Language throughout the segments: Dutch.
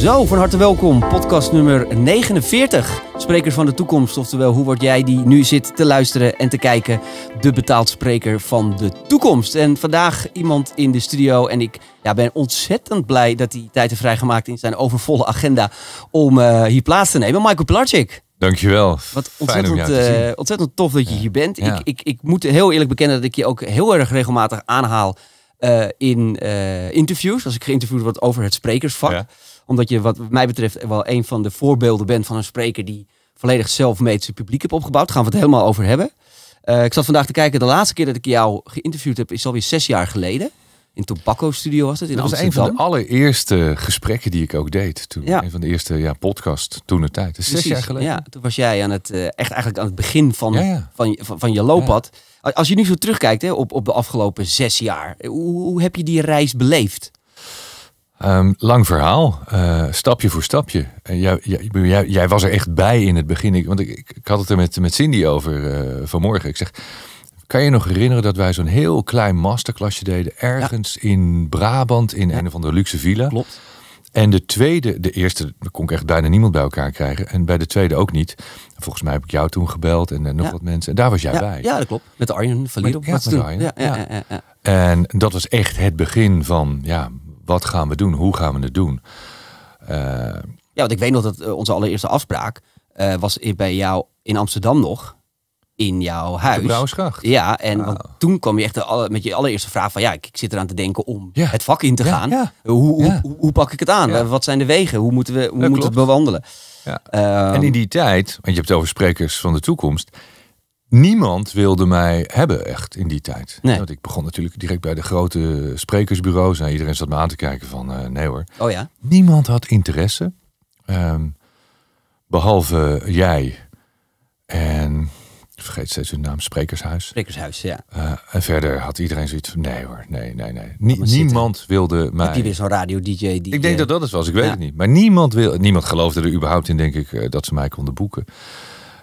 Zo, van harte welkom. Podcast nummer 49. Sprekers van de toekomst, oftewel hoe word jij die nu zit te luisteren en te kijken, de betaald spreker van de toekomst. En vandaag iemand in de studio en ik ja, ben ontzettend blij dat hij tijd heeft vrijgemaakt in zijn overvolle agenda om eh, hier plaats te nemen. Michael Pilarczyk. Dankjewel. Wat ontzettend, eh, ontzettend tof dat je hier bent. Ik, ik, ik moet heel eerlijk bekennen dat ik je ook heel erg regelmatig aanhaal eh, in interviews, als ik geïnterviewd word over het sprekersvak omdat je wat mij betreft wel een van de voorbeelden bent van een spreker die volledig zelfmeet zijn publiek hebt opgebouwd. Daar gaan we het helemaal over hebben. Eh, ik zat vandaag te kijken, de laatste keer dat ik jou geïnterviewd heb is alweer zes jaar geleden. In Tobacco Studio was het in dat was een van de allereerste gesprekken die ik ook deed toen. Ja. Een van de eerste ja, podcast toen de tijd. Dus zes jaar geleden. Ja, toen was jij aan het, eh, echt eigenlijk aan het begin van, Van, van, je looppad. Als je nu zo terugkijkt hè, op, op de afgelopen zes jaar. Eh, hoe heb je die reis beleefd? Ehm, lang verhaal, eh, stapje voor stapje. Uh, jij, jij, jij, was er echt bij in het begin. Ik, want ik, ik, had het er met, met Cindy over eh, vanmorgen. Ik zeg, kan je nog herinneren dat wij zo'n heel klein masterclassje deden... ergens in Brabant, in een van de luxe villa? Klopt. En de tweede, de eerste, daar kon ik echt bijna niemand bij elkaar krijgen. En bij de tweede ook niet. Volgens mij heb ik jou toen gebeld en, eh, nog wat mensen. En daar was jij bij. Ja, dat klopt. Met Arjen van op Ja, met Arjen. Ja, en dat was echt het begin van ja, wat gaan we doen? Hoe gaan we het doen? Eh, ja, want ik weet nog dat eh, onze allereerste afspraak uh, was bij jou in Amsterdam nog. In jouw huis. Ja, en ah. want toen kwam je echt de met je allereerste vraag van ja, ik, ik zit eraan te denken om het vak in te gaan. Hoe, hoe, hoe, pak ik het aan? Wat zijn de wegen? Hoe moeten we hoe moet het bewandelen? Ehm, en in die tijd, want je hebt over sprekers van de toekomst niemand wilde mij hebben echt in die tijd. Want ik begon natuurlijk direct bij de grote sprekersbureaus. en nou, iedereen zat me aan te kijken van eh, nee hoor. Oh ja? Niemand had interesse. Ehm, behalve jij. En ik vergeet steeds hun naam, Sprekershuis. Sprekershuis, ja. Eh, en verder had iedereen zoiets van, nee hoor, nee, nee, nee. niemand wilde mij... Heb je weer zo'n radio-dj? Die... Ik denk eh, dat dat het was, ik weet het niet. Maar niemand, wil, niemand geloofde er überhaupt in, denk ik, dat ze mij konden boeken.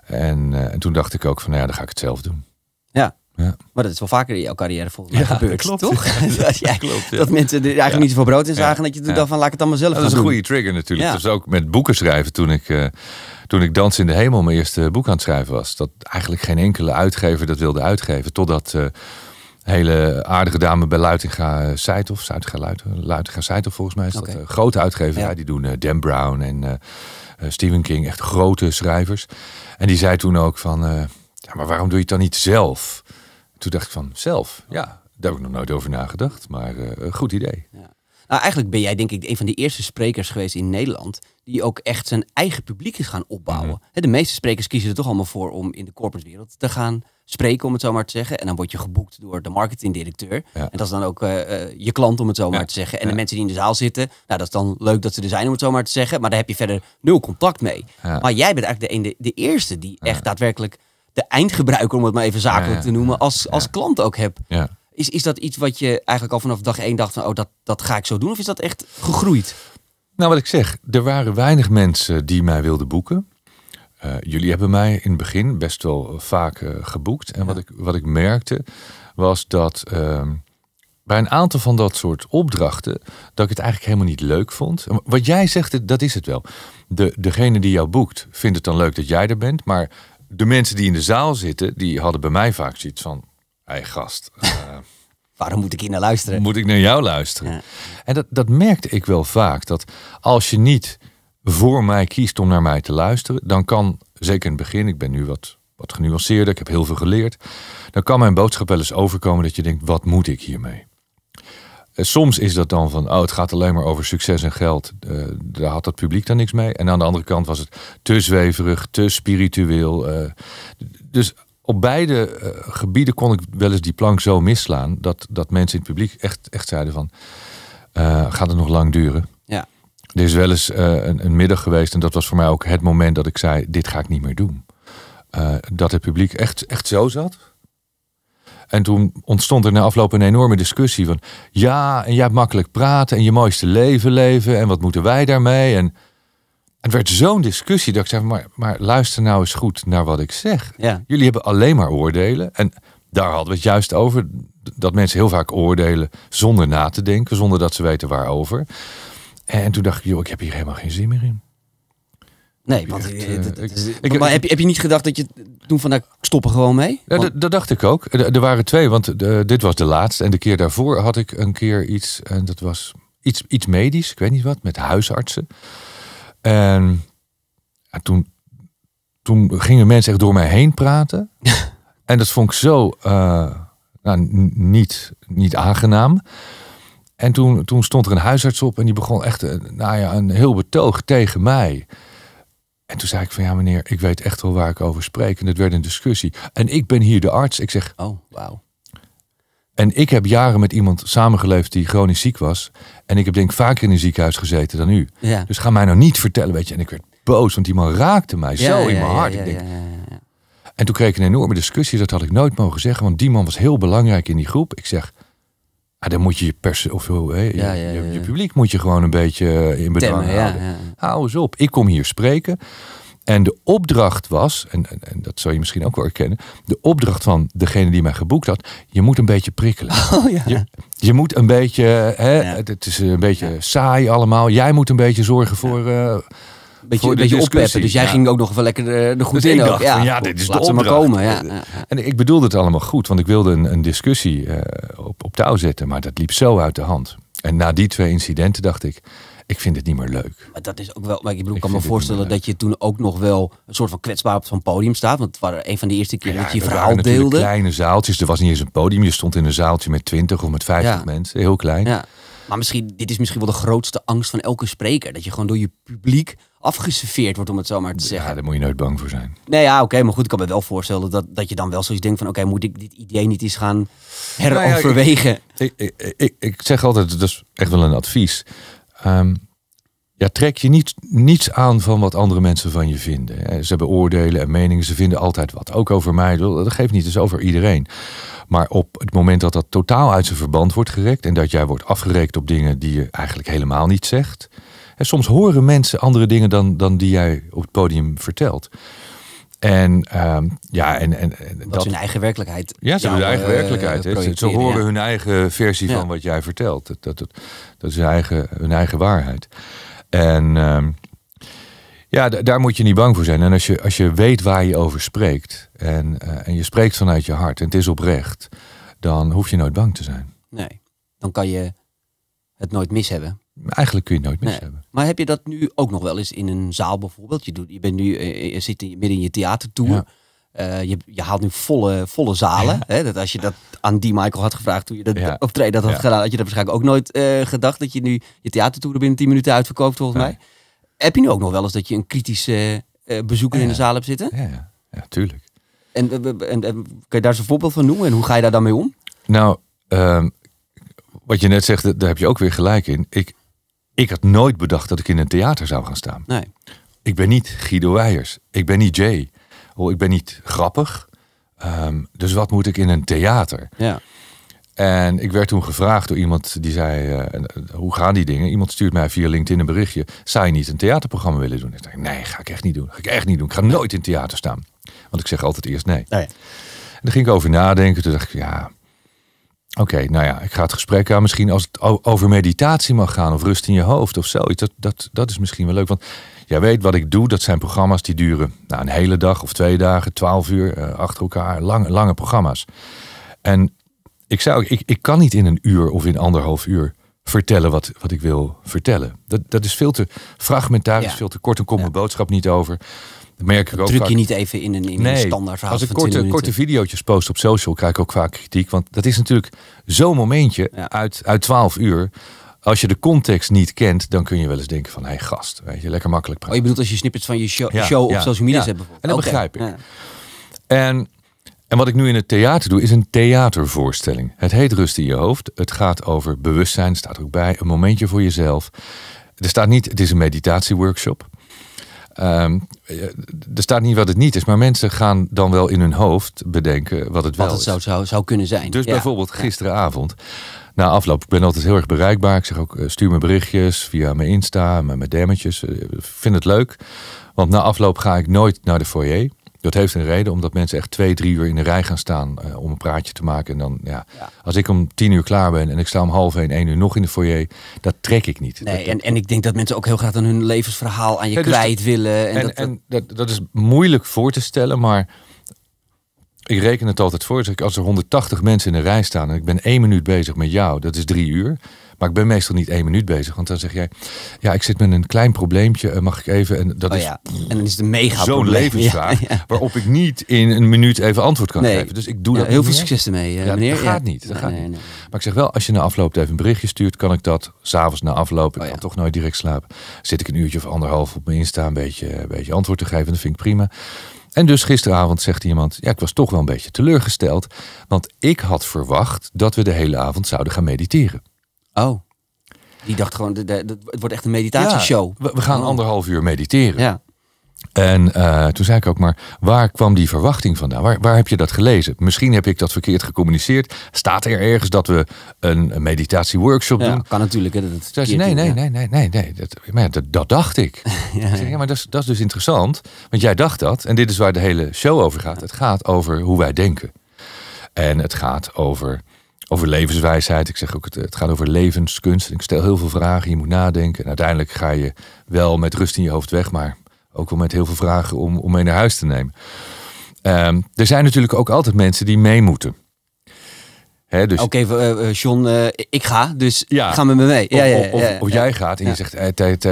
En, eh, en toen dacht ik ook van, nou ja, dan ga ik het zelf doen. Ja. ja. Maar dat is wel vaker in jouw carrière volgens mij ja, gebeurd, klopt, toch? dat, klopt, dat mensen er eigenlijk niet voor brood in zagen. Dat je toen dacht van, laat ik het allemaal zelf Dat is een goede trigger natuurlijk. Dat is ook met boeken schrijven toen ik... Eh, toen ik Dans in de Hemel mijn eerste boek aan het schrijven was. Dat eigenlijk geen enkele uitgever dat wilde uitgeven. Totdat uh, hele aardige dame bij Luitinga Seithoff, of Luitinga, Luitinga volgens mij is dat. grote uitgeverij, die doen Dan Brown en Stephen King, echt grote schrijvers. En die zei toen ook van, eh, ja, maar waarom doe je het dan niet zelf? Toen dacht ik van, zelf? Ja, daar heb ik nog nooit over nagedacht, maar uh, goed idee. Ja. Nou, eigenlijk ben jij denk ik een van de eerste sprekers geweest in Nederland die ook echt zijn eigen publiek is gaan opbouwen. Mhm. De meeste sprekers kiezen er toch allemaal voor om in de corporate wereld te gaan spreken, om het zo maar te zeggen. En dan word je geboekt door de marketingdirecteur. En dat is dan ook eh, eh, je klant, om het zo maar te zeggen. En de mensen die in de zaal zitten, nou, dat is dan leuk dat ze er zijn, om het zo maar te zeggen. Maar daar heb je verder nul contact mee. Maar jij bent eigenlijk de, de, de eerste die echt daadwerkelijk de eindgebruiker, om het maar even zakelijk te noemen, als, als klant ook hebt. Is, is dat iets wat je eigenlijk al vanaf dag één dacht van, oh, dat, dat ga ik zo doen? Of is dat echt gegroeid? Nou, wat ik zeg, er waren weinig mensen die mij wilden boeken. Eh, jullie hebben mij in het begin best wel vaak eh, geboekt. En wat, ik, wat ik merkte was dat ehm, bij een aantal van dat soort opdrachten, dat ik het eigenlijk helemaal niet leuk vond. Wat jij zegt, dat is het wel. De, degene die jou boekt, vindt het dan leuk dat jij er bent. Maar de mensen die in de zaal zitten, die hadden bij mij vaak zoiets van, hé hey, gast. Eh, Waarom moet ik hier naar luisteren? Moet ik naar jou luisteren? Ja. En dat, dat merkte ik wel vaak. Dat als je niet voor mij kiest om naar mij te luisteren, dan kan, zeker in het begin, ik ben nu wat, wat genuanceerder, ik heb heel veel geleerd, dan kan mijn boodschap wel eens overkomen dat je denkt, wat moet ik hiermee? Eh, soms is dat dan van, oh, het gaat alleen maar over succes en geld. Eh, daar had het publiek dan niks mee. En aan de andere kant was het te zweverig, te spiritueel. Eh. dus op beide eh, gebieden kon ik wel eens die plank zo misslaan. Dat, dat mensen in het publiek echt, echt zeiden van, eh, gaat het nog lang duren? Ja. Er is wel eens eh, een, middag geweest en dat was voor mij ook het moment dat ik zei, dit ga ik niet meer doen. dat het publiek echt, echt zo zat. En toen ontstond er na afloop een enorme discussie van, ja, en jij hebt makkelijk praten en je mooiste leven leven en wat moeten wij daarmee? En het werd zo'n discussie dat ik zei: maar, maar luister nou eens goed naar wat ik zeg. Jullie hebben alleen maar oordelen. En daar hadden we het juist over. Dat mensen heel vaak oordelen zonder na te denken, zonder dat ze weten waarover. En toen dacht ik, joh, ik heb hier helemaal geen zin meer in. Nee, want eh, eh, ik, maar, heb, je, heb je niet gedacht dat je toen van nou, stop stoppen gewoon mee? Ja, dat dacht ik ook. Er, waren twee, want eh, dit was de laatste. En de keer daarvoor had ik een keer iets, en dat was iets, iets medisch, ik weet niet wat, met huisartsen. En toen, toen gingen mensen echt door mij heen praten. en dat vond ik zo eh, nou, niet, niet aangenaam. En toen, toen stond er een huisarts op en die begon echt eh, nou ja, een heel betoog tegen mij. En toen zei ik van ja meneer, ik weet echt wel waar ik over spreek. En het werd een discussie. En ik ben hier de arts. Ik zeg, oh wauw. En ik heb jaren met iemand samengeleefd die chronisch ziek was. En ik heb denk ik vaker in een ziekenhuis gezeten dan u. Ja. Dus ga mij nou niet vertellen, weet je. En ik werd boos, want die man raakte mij zo in mijn hart. ik denk, En toen kreeg ik een enorme discussie. Dat had ik nooit mogen zeggen, want die man was heel belangrijk in die groep. Ik zeg, ah, dan moet je je pers of hè, eh, eh, je, je, publiek moet je gewoon een beetje eh, in bedwang houden. Hou eens op, ik kom hier spreken. En de opdracht was, en, en, en, dat zou je misschien ook wel herkennen, de opdracht van degene die mij geboekt had, je moet een beetje prikkelen. Oh, ja. je, je, moet een beetje, hè, het, is een beetje saai allemaal, jij moet een beetje zorgen voor... Uh, beetje, oppeppen. Dus jij ging ook nog wel lekker de goed dus in. Dacht, ja, van, ja, dit is de opdracht. maar komen. Ja. En ik bedoelde het allemaal goed, want ik wilde een, een discussie uh, op, op touw zetten, maar dat liep zo uit de hand. En na die twee incidenten dacht ik, ik vind het niet meer leuk. Maar dat is ook wel. Maar ik bedoel, ik kan me voorstellen dat je toen ook nog wel een soort van kwetsbaar op van podium staat. Want het waren een van de eerste keer dat je je verhaal deelde. Kleine zaaltjes, er was niet eens een podium. Je stond in een zaaltje met 20 of met 50 mensen, heel klein. Ja. Maar misschien, dit is misschien wel de grootste angst van elke spreker. Dat je gewoon door je publiek afgeserveerd wordt, om het zo maar te zeggen. Ja, daar moet je nooit bang voor zijn. Nee, ja, oké. maar goed, ik kan me wel voorstellen dat, dat je dan wel zoiets denkt van... oké, moet ik dit idee niet eens gaan nou heroverwegen? ik, ik, ik, ik, zeg altijd, dat is echt wel een advies. Ehm, ja, trek je niet, niets aan van wat andere mensen van je vinden. Eh, ze hebben oordelen en meningen, ze vinden altijd wat. Ook over mij, dat geeft niet, het is over iedereen. Maar op het moment dat dat totaal uit zijn verband wordt gerekt en dat jij wordt afgerekt op dingen die je eigenlijk helemaal niet zegt. soms horen mensen andere dingen dan, dan die jij op het podium vertelt. En ehm, ja, en, en, dat, is hun eigen werkelijkheid. Ja, ze hun eigen eh, werkelijkheid. ze, horen hun eigen versie van wat jij vertelt. Dat, dat, dat, is hun eigen, hun eigen waarheid. En ehm, ja, daar moet je niet bang voor zijn. En als je, als je weet waar je over spreekt en, eh, en je spreekt vanuit je hart en het is oprecht, dan hoef je nooit bang te zijn. Nee, dan kan je het nooit mis hebben. Eigenlijk kun je nooit mis hebben. Maar heb je dat nu ook nog wel eens in een zaal bijvoorbeeld? Je, doet, je, bent nu, eh, eh, je zit midden in je theatertour. Eh, je, je, haalt nu volle, volle zalen. Hè? Dat als je dat aan die Michael had gevraagd toen je dat ja. optreden dat had gedaan, had je dat waarschijnlijk ook nooit gedacht dat je nu je theatertour binnen 10 minuten uitverkoopt volgens mij. Heb je nu ook nog wel eens dat je een kritische uh, bezoeker in de zaal hebt zitten? Ja, ja. tuurlijk. En, en, kan je daar eens een voorbeeld van noemen en hoe ga je daar dan mee om? Nou, ehm, wat je net zegt, daar heb je ook weer gelijk in. Ik, ik had nooit bedacht dat ik in een theater zou gaan staan. Nee. Ik ben niet Guido Weijers. Ik ben niet Jay. Oh, ik ben niet grappig. Ehm, dus wat moet ik in een theater? Ja. En ik werd toen gevraagd door iemand die zei: eh, eh, Hoe gaan die dingen? Iemand stuurt mij via LinkedIn een berichtje: Zou je niet een theaterprogramma willen doen? Ik dacht: Nee, ga ik echt niet doen. Ga ik echt niet doen. Ik ga nooit in theater staan. Want ik zeg altijd eerst nee. nee. Oh en daar ging ik over nadenken. Toen dacht ik: Ja, Oké, nou ja, ik ga het gesprek aan. Misschien als het over meditatie mag gaan of rust in je hoofd of zoiets. Dat, dat, dat is misschien wel leuk. Want jij weet wat ik doe. Dat zijn programma's die duren nou, een hele dag of twee dagen, twaalf uur eh, achter elkaar. Lange, lange programma's. En ik, zou, ik, ik kan niet in een uur of in anderhalf uur vertellen wat, wat ik wil vertellen. Dat, dat is veel te fragmentarisch, veel te kort. Dan komt mijn boodschap niet over merk ik ook druk je niet even in een, in een standaard verhaal. Als ik korte, korte video's post op social, krijg ik ook vaak kritiek. Want dat is natuurlijk zo'n momentje uit, uit 12 uur. Als je de context niet kent, dan kun je wel eens denken van... hé hey, gast, weet je, lekker makkelijk praten. Oh, je bedoelt als je snippets van je show, op social media hebt bijvoorbeeld. En dat begrijp ik. En, en wat ik nu in het theater doe, is een theatervoorstelling. Het heet Rust in je hoofd. Het gaat over bewustzijn, staat ook bij. Een momentje voor jezelf. Er staat niet, het is een meditatieworkshop. Ehm, eh, er staat niet wat het niet is, maar mensen gaan dan wel in hun hoofd bedenken wat het wat het zou, zou, kunnen zijn. Dus bijvoorbeeld gisteravond, na afloop, ik ben altijd heel erg bereikbaar. Ik zeg ook, eh, stuur me berichtjes via mijn Insta, mijn, mijn dammetjes. Ik eh, vind het leuk, want na afloop ga ik nooit naar de foyer. Dat heeft een reden, omdat mensen echt twee, drie uur in de rij gaan staan eh, om een praatje te maken. En dan, ja, als ik om tien uur klaar ben en ik sta om half één, één uur nog in de foyer, dat trek ik niet. Nee, en, en ik denk dat mensen ook heel graag dan hun levensverhaal aan je dus kwijt willen. En, en, dat, en dat, dat is moeilijk voor te stellen, maar ik reken het altijd voor. als er 180 mensen in de rij staan en ik ben één minuut bezig met jou, dat is drie uur. Maar ik ben meestal niet één minuut bezig. Want dan zeg jij, ja, ik zit met een klein probleempje. Eh, mag ik even? En dat oh is, ja. is de mega zo'n levensvraag. Ja, Waarop ik niet in een minuut even antwoord kan geven. Dus ik doe dat Heel veel succes ermee, eh, meneer. Dat gaat niet. Dat gaat niet. Maar ik zeg wel, als je na afloop even een berichtje stuurt, kan ik dat. S'avonds na afloop, ik oh, kan toch nooit direct slapen. Zit ik een uurtje of anderhalf op me instaan, een beetje, een beetje antwoord te geven. Dat vind ik prima. En dus gisteravond zegt iemand: Ja, ik was toch wel een beetje teleurgesteld. Want ik had verwacht dat we de hele avond zouden gaan mediteren. Oh. Die dacht gewoon, het wordt echt een meditatieshow. we, gaan oh. anderhalf uur mediteren. Ja. En eh, toen zei ik ook maar, waar kwam die verwachting vandaan? Waar, waar heb je dat gelezen? Misschien heb ik dat verkeerd gecommuniceerd. Staat er ergens dat we een, een meditatieworkshop ja, doen? Kan natuurlijk. Hè, nee, nee, nee, nee, nee, nee. Dat, dat, dacht ik. ja, maar dat is, dat is dus interessant. Want jij dacht dat. En dit is waar de hele show over gaat. Het gaat over hoe wij denken. En het gaat over over levenswijsheid. Ik zeg ook, het, het gaat over levenskunst. Ik stel heel veel vragen, je moet nadenken. En uiteindelijk ga je wel met rust in je hoofd weg, maar ook wel met heel veel vragen om, om mee naar huis te nemen. Ehm, er zijn natuurlijk ook altijd mensen die mee moeten. Dus... Oké, okay, eh, eh, John, eh, ik ga, dus ja. ga met me mee. Ja, ja, of, of, jij gaat en je zegt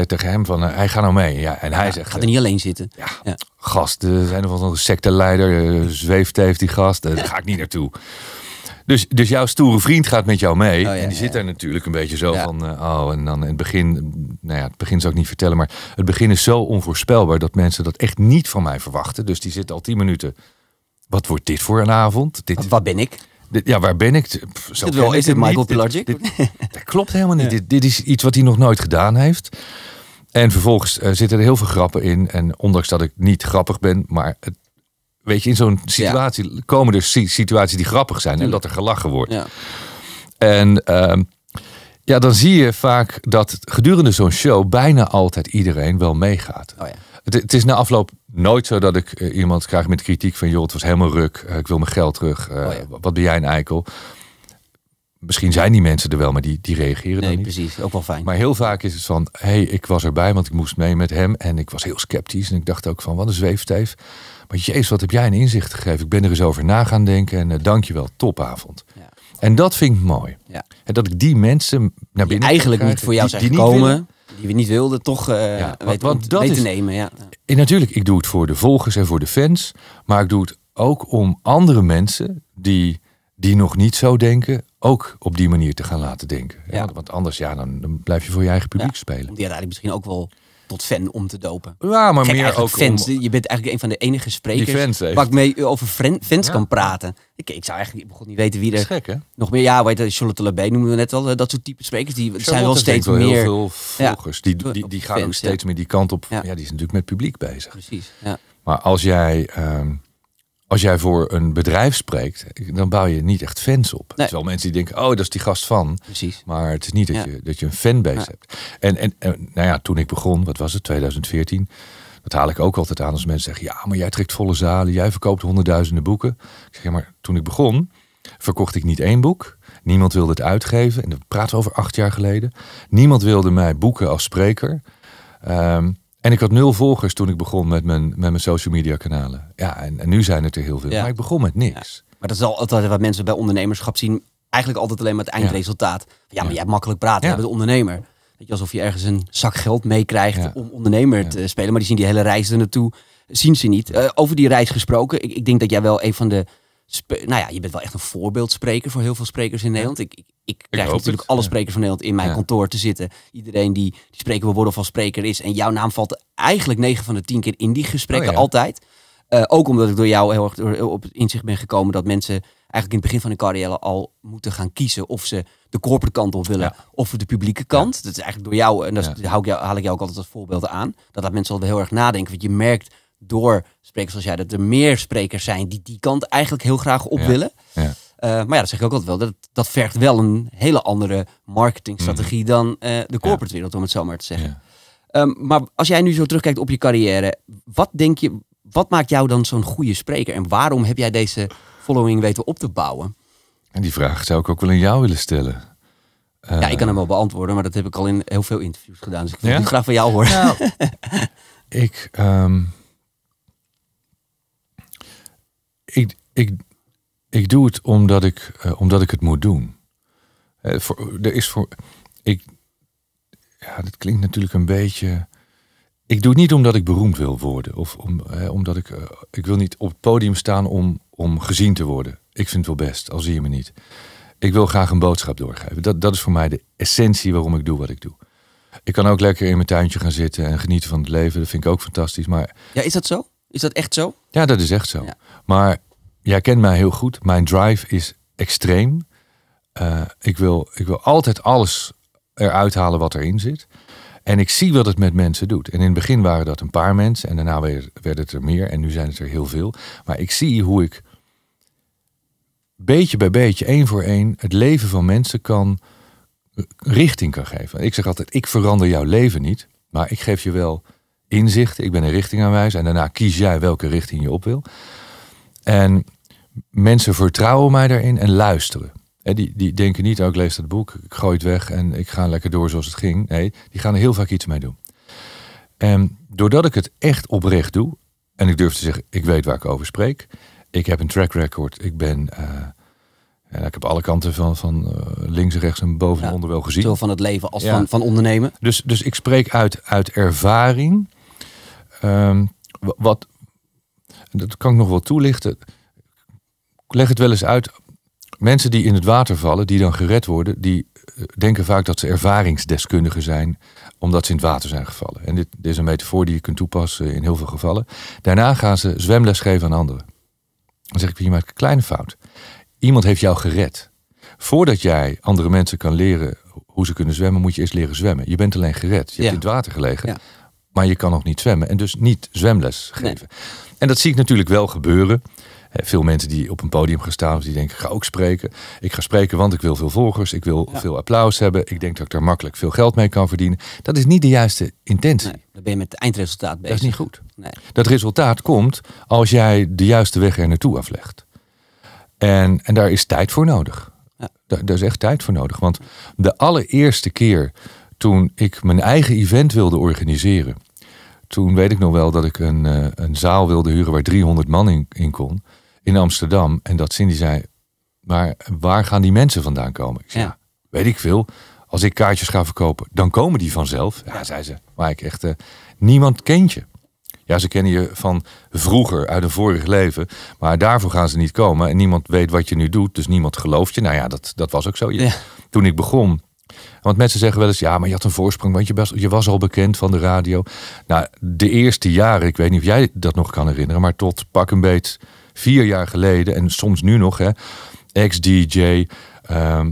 tegen hem van, hij gaat nou mee. Ja, en hij zegt... Gaat er niet alleen zitten. Ja, gast, er zijn nog wel een secteleider, zweeft heeft die gast, daar ga ik niet naartoe. Dus, dus jouw stoere vriend gaat met jou mee. Oh, en die zit daar natuurlijk een beetje zo van. Eh, oh, en dan in het begin. Nou ja, het begin zou ik niet vertellen. Maar het begin is zo onvoorspelbaar dat mensen dat echt niet van mij verwachten. Dus die zitten al tien minuten. Wat wordt dit voor een avond? Dit, wat ben ik? ja, waar ben ik? Pff, zo wel, is het Michael Pilagic? dat klopt helemaal niet. Dit, is iets wat hij nog nooit gedaan heeft. En vervolgens eh, zitten er heel veel grappen in. En ondanks dat ik niet grappig ben, maar het weet je, in zo'n situatie komen dus situaties die grappig zijn en dat er gelachen wordt. Ja. En ehm, ja, dan zie je vaak dat gedurende zo'n show bijna altijd iedereen wel meegaat. Oh ja. het, is na afloop nooit zo dat ik eh, iemand krijg met kritiek van joh, het was helemaal ruk, eh, ik wil mijn geld terug, eh, oh, wat ben jij een eikel? Misschien zijn die mensen er wel, maar die, die reageren nee, dan niet. precies. Ook wel fijn. Maar heel vaak is het van, hé, hey, ik was erbij, want ik moest mee met hem. En ik was heel sceptisch. En ik dacht ook van, wat een zweefteef. Maar jezus, wat heb jij een inzicht gegeven. Ik ben er eens over na gaan denken. En uh, dank je wel, topavond. Ja. En dat vind ik mooi. Ja. dat ik die mensen naar binnen eigenlijk niet voor jou die, zijn die gekomen. Die we niet wilden, toch eh, weten, mee te nemen. Ja. En natuurlijk, ik doe het voor de volgers en voor de fans. Maar ik doe het ook om andere mensen die, die nog niet zo denken, ook op die manier te gaan laten denken. Ja. Want anders, ja, dan, dan blijf je voor je eigen publiek ja, spelen. Die uiteindelijk misschien ook wel tot fan om te dopen. Ja, maar meer ook fans. Je bent eigenlijk een van de enige sprekers die waar ik mee over fans kan praten. Ik, ik zou eigenlijk niet weten wie er... Is gek, hè? Nog meer, ja, weet je, Charlotte Labé noemen we net al. Eh, dat soort type sprekers, die zijn wel steeds wel meer... heel veel volgers. Die, die, die gaan ook steeds meer die kant op. Ja. die is natuurlijk met publiek bezig. Precies, Maar als jij... Ehm, als jij voor een bedrijf spreekt, dan bouw je niet echt fans op. zijn wel mensen die denken, oh, dat is die gast van. Precies. Maar het is niet dat, je, dat je een fanbase hebt. En, en, en, nou ja, toen ik begon, wat was het, 2014... Dat haal ik ook altijd aan als mensen zeggen, ja, maar jij trekt volle zalen, jij verkoopt honderdduizenden boeken. Ik zeg, maar toen ik begon, verkocht ik niet één boek. Niemand wilde het uitgeven. En dat praten we over acht jaar geleden. Niemand wilde mij boeken als spreker. Ehm, en ik had nul volgers toen ik begon met mijn, met mijn social media kanalen. Ja, en, en nu zijn het er heel veel. Ja. Maar ik begon met niks. Maar dat is al altijd wat mensen bij ondernemerschap zien. Eigenlijk altijd alleen maar het eindresultaat. Ja, maar jij hebt makkelijk praten. Je bent ondernemer. Weet je, alsof je ergens een zak geld meekrijgt om ondernemer te spelen. Maar die zien die hele reis er naartoe, zien ze niet. Eh, over die reis gesproken. Ik, ik denk dat jij wel een van de nou ja, je bent wel echt een voorbeeldspreker voor heel veel sprekers in Nederland. Ik, ik, ik, krijg natuurlijk alle sprekers van Nederland in mijn kantoor te zitten. Iedereen die, die spreker wil worden of spreker is. En jouw naam valt eigenlijk 9 van de 10 keer in die gesprekken, oh altijd. Eh, ook omdat ik door jou heel erg op het inzicht ben gekomen dat mensen eigenlijk in het begin van hun carrière al moeten gaan kiezen of ze de corporate kant op willen of de publieke kant. Dat is eigenlijk door jou, en daar haal ik jou ook altijd als voorbeelden aan, dat dat mensen al heel erg nadenken. Want je merkt door sprekers zoals jij, dat er meer sprekers zijn die die kant eigenlijk heel graag op willen. Ja. Eh, maar ja, dat zeg ik ook altijd wel. Dat, dat vergt wel een hele andere marketingstrategie mhm. dan eh, de corporate wereld, om het zo maar te zeggen. Ehm, maar als jij nu zo terugkijkt op je carrière, wat denk je, wat maakt jou dan zo'n goede spreker? En waarom heb jij deze following weten op te bouwen? En die vraag zou ik ook wel aan jou willen stellen. Ja, ik kan hem eh, wel beantwoorden, maar dat heb ik al in heel veel interviews gedaan. Dus ik wil het graag van jou horen. Nou. ik, ehm, ik, ik, ik doe het omdat ik, eh, omdat ik het moet doen. Eh, er is voor. Ik, ja, dat klinkt natuurlijk een beetje. Ik doe het niet omdat ik beroemd wil worden. Of om, omdat ik. Eh, ik wil niet op het podium staan om, om gezien te worden. Ik vind het wel best, al zie je me niet. Ik wil graag een boodschap doorgeven. Dat, dat is voor mij de essentie waarom ik doe wat ik doe. Ik kan ook lekker in mijn tuintje gaan zitten en genieten van het leven. Dat vind ik ook fantastisch. Maar... Ja, is dat zo? Is dat echt zo? Ja, dat is echt zo. Ja. Maar jij kent mij heel goed. Mijn drive is extreem. Eh, ik, wil, ik wil altijd alles eruit halen wat erin zit. En ik zie wat het met mensen doet. En in het begin waren dat een paar mensen. En daarna werden het er meer. En nu zijn het er heel veel. Maar ik zie hoe ik beetje bij beetje, één voor één, het leven van mensen kan eh, richting kan geven. Ik zeg altijd, ik verander jouw leven niet. Maar ik geef je wel inzicht. Ik ben een richtingaanwijzer. En daarna kies jij welke richting je op wil. En mensen vertrouwen mij daarin en luisteren. die, die denken niet, oh, ik lees dat boek, ik gooi het weg en ik ga lekker door zoals het ging. Nee, die gaan er heel vaak iets mee doen. En doordat ik het echt oprecht doe, en ik durf te zeggen, ik weet waar ik over spreek. Ik heb een track record. Ik ben. Eh, ik heb alle kanten van, van eh, links, rechts en boven en onder wel gezien. Zowel van het leven als van, van ondernemen. Dus, dus ik spreek uit, uit ervaring. Ehm, wat, dat kan ik nog wel toelichten. leg het wel eens uit. Mensen die in het water vallen, die dan gered worden, die eh, denken vaak dat ze ervaringsdeskundigen zijn, omdat ze in het water zijn gevallen. En dit, dit is een metafoor die je kunt toepassen in heel veel gevallen. Daarna gaan ze zwemles geven aan anderen. Dan zeg ik, je maakt een kleine fout. Iemand heeft jou gered. Voordat jij andere mensen kan leren hoe ze kunnen zwemmen, moet je eerst leren zwemmen. Je bent alleen gered. Je hebt in het water gelegen. Ja maar je kan nog niet zwemmen. En dus niet zwemles geven. En dat zie ik natuurlijk wel gebeuren. Eh, veel mensen die op een podium gaan staan, die denken: ik ga ook spreken. Ik ga spreken, want ik wil veel volgers, ik wil veel applaus hebben. Ik denk dat ik daar makkelijk veel geld mee kan verdienen. Dat is niet de juiste intentie. Nee, dan ben je met het eindresultaat bezig. Dat is niet goed. Nee. Dat resultaat komt als jij de juiste weg er naartoe aflegt. En, en daar is tijd voor nodig. Ja. daar is echt tijd voor nodig. Want de allereerste keer toen ik mijn eigen event wilde organiseren toen weet ik nog wel dat ik een, eh, een zaal wilde huren waar 300 man in, in kon. In Amsterdam. En dat Cindy zei, maar waar gaan die mensen vandaan komen? Ik zei, ja. weet ik veel. Als ik kaartjes ga verkopen, dan komen die vanzelf. Ja, zei ze. Maar ik echt, eh, niemand kent je. Ja, ze kennen je van vroeger, uit een vorig leven. Maar daarvoor gaan ze niet komen. En niemand weet wat je nu doet. Dus niemand gelooft je. Nou ja, dat, dat was ook zo. Ja. Toen ik begon, want mensen zeggen wel eens, ja, maar je had een voorsprong, want je was, je was al bekend van de radio. Nou, de eerste jaren, ik weet niet of jij dat nog kan herinneren, maar tot pak een beet vier jaar geleden en soms nu nog, hè, ex-DJ, ehm,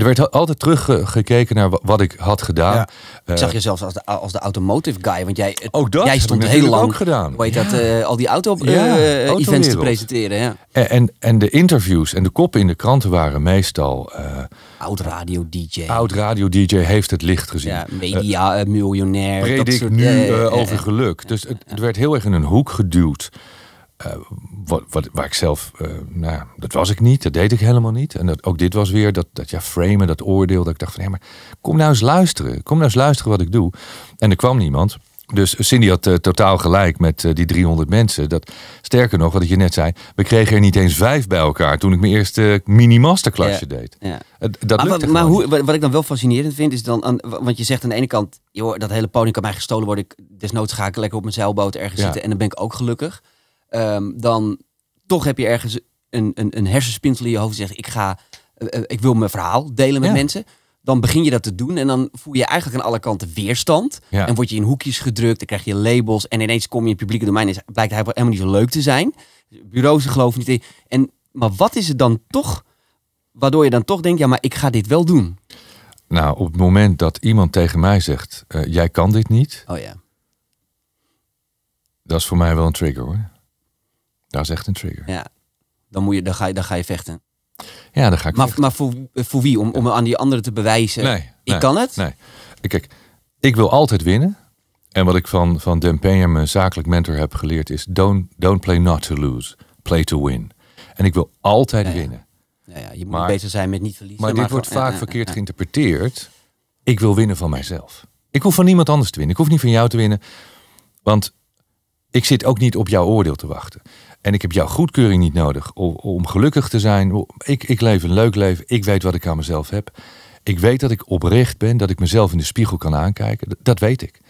er werd altijd teruggekeken naar wat ik had gedaan. Ja. Eh, ik zag je zelfs als de, als de automotive guy. Want jij, ook oh, dat jij stond heel lang. Ook gedaan. Weet dat, eh, al die auto-events eh, te presenteren. Ja. En, en, de interviews en de koppen in de kranten waren meestal. oud radio DJ. Oud radio DJ heeft het licht gezien. Ja, media, miljonair. Predik dat nu over geluk. Dus het, het werd heel erg in een hoek geduwd. Eh, wat, wat, waar ik zelf, eh, nou, dat was ik niet, dat deed ik helemaal niet. En ook dit was weer dat, dat ja, framen, dat oordeel, dat ik dacht van, hé, maar kom nou eens luisteren. Kom nou eens luisteren wat ik doe. En er kwam niemand. Dus Cindy had eh, totaal gelijk met die 300 mensen. Dat, sterker nog, wat ik je net zei, we kregen er niet eens vijf bij elkaar toen ik mijn eerste mini-masterclassje deed. Ja. dat maar wat, maar hoe, wat, ik dan wel fascinerend vind, is dan, want je zegt aan de ene kant, joh, dat hele pony kan mij gestolen worden. Ik, desnoods ga ik lekker op mijn zeilboot ergens zitten en dan ben ik ook gelukkig. Ehm, dan toch heb je ergens een, een, een hersenspinsel in je hoofd zegt: ik ga, eh, eh, ik wil mijn verhaal delen met mensen. Dan begin je dat te doen en dan voel je eigenlijk aan alle kanten weerstand. En word je in hoekjes gedrukt, dan krijg je labels en ineens kom je in het publieke domein en blijkt hij helemaal niet zo leuk te zijn. Bureaus geloven niet in. En, maar wat is het dan toch, waardoor je dan toch denkt, ja maar ik ga dit wel doen? Nou, op het moment dat iemand tegen mij zegt, eh, jij kan dit niet. Oh ja. Dat is voor mij wel een trigger hoor. Dat is echt een trigger. Ja. Dan, moet je, dan, ga, je, dan ga je vechten. Ja, dan ga ik maar, Maar voor, voor wie? Om, om aan die anderen te bewijzen, nee, ik kan het? Nee. Kijk, ik wil altijd winnen. En wat ik van, van Dan mijn zakelijk mentor, heb geleerd is... Don't, don't play not to lose, play to win. En ik wil altijd winnen. Ja, je moet beter zijn met niet verliezen. Maar, maar dit wordt vaak verkeerd geïnterpreteerd. Ik wil winnen van mijzelf. Ik hoef van niemand anders te winnen. Ik hoef niet van jou te winnen. Want ik zit ook niet op jouw oordeel te wachten. En ik heb jouw goedkeuring niet nodig om, gelukkig te zijn. Ik, ik leef een leuk leven. Ik weet wat ik aan mezelf heb. Ik weet dat ik oprecht ben, dat ik mezelf in de spiegel kan aankijken. Dat, weet ik.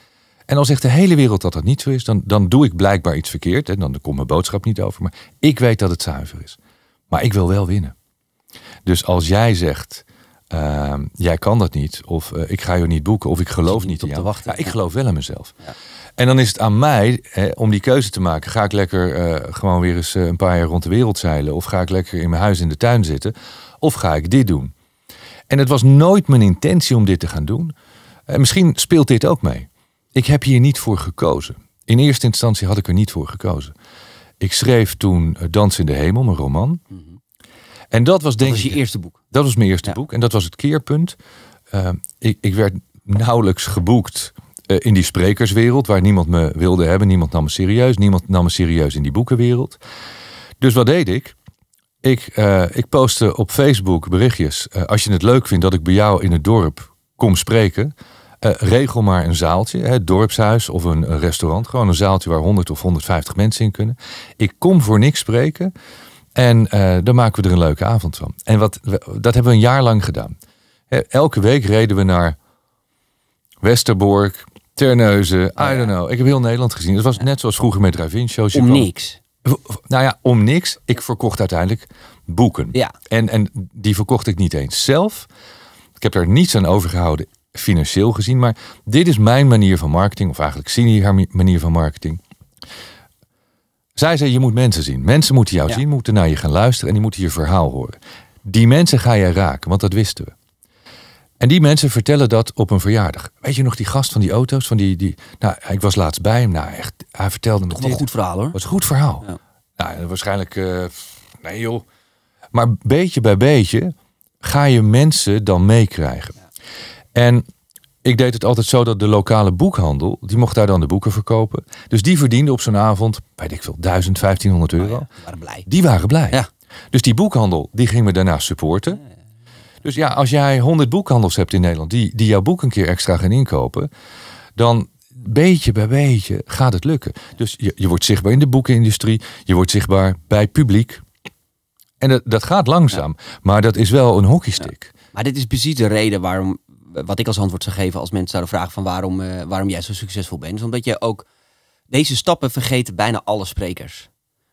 En al zegt de hele wereld dat dat niet zo is, dan, dan doe ik blijkbaar iets verkeerd. En dan komt mijn boodschap niet over. Maar ik weet dat het zuiver is. Maar ik wil wel winnen. Dus als jij zegt, Ehm, jij kan dat niet, of eh, ik ga je niet boeken, of ik geloof niet, op jou. Te wachten. Ja, ik geloof wel in mezelf. En dan is het aan mij hè, om die keuze te maken. Ga ik lekker eh, gewoon weer eens eh, een paar jaar rond de wereld zeilen, of ga ik lekker in mijn huis in de tuin zitten, of ga ik dit doen? En het was nooit mijn intentie om dit te gaan doen. misschien speelt dit ook mee. Ik heb hier niet voor gekozen. In eerste instantie had ik er niet voor gekozen. Ik schreef toen Dans in de Hemel, mijn roman. Mhm. En dat was denk je eerste boek. Dat was mijn eerste boek. En dat was het keerpunt. Ehm, ik, ik, werd nauwelijks geboekt eh, in die sprekerswereld, waar niemand me wilde hebben. Niemand nam me serieus. Niemand nam me serieus in die boekenwereld. Dus wat deed ik? Ik, uh, ik postte op Facebook berichtjes. Eh, als je het leuk vindt dat ik bij jou in het dorp kom spreken. regel maar een zaaltje, het dorpshuis of een restaurant. Gewoon een zaaltje waar 100 of 150 mensen in kunnen. Ik kom voor niks spreken. En uh, dan maken we er een leuke avond van. En wat, dat hebben we een jaar lang gedaan. Elke week reden we naar Westerbork, Terneuzen, oh, I don't know. Ik heb heel Nederland gezien. Het was net zoals vroeger met Ravin Show. shows. Om niks. Nou ja, om niks. Ik verkocht uiteindelijk boeken. Ja. En, en die verkocht ik niet eens zelf. Ik heb daar niets aan overgehouden financieel gezien. Maar dit is mijn manier van marketing. Of eigenlijk senior manier van marketing. Zij zei, je moet mensen zien. Mensen moeten jou zien, moeten naar je gaan luisteren en die moeten je verhaal horen. Die mensen ga je raken, want dat wisten we. En die mensen vertellen dat op een verjaardag. Weet je nog die gast van die auto's? Van die, die, nou, ik was laatst bij hem. Nou, echt, hij vertelde me. een goed verhaal hoor. Was een goed verhaal. Ja. Nou, waarschijnlijk, uh, nee joh. Maar beetje bij beetje ga je mensen dan meekrijgen. En ik deed het altijd zo dat de lokale boekhandel, die mocht daar dan de boeken verkopen. Dus die verdiende op zo'n avond, weet ik veel, 1500 euro. Oh waren blij. Die waren blij. Ja. Dus die boekhandel, die ging me daarna supporten. Dus ja, als jij 100 boekhandels hebt in Nederland die, die jouw boek een keer extra gaan inkopen, dan beetje bij beetje gaat het lukken. Dus je, je wordt zichtbaar in de boekenindustrie, je wordt zichtbaar bij publiek. En dat, dat gaat langzaam, maar dat is wel een hockeystick. Maar dit is precies de reden waarom wat ik als antwoord zou geven als mensen zouden vragen van waarom, eh, waarom jij zo succesvol bent, is omdat je ook deze stappen vergeten bijna alle sprekers.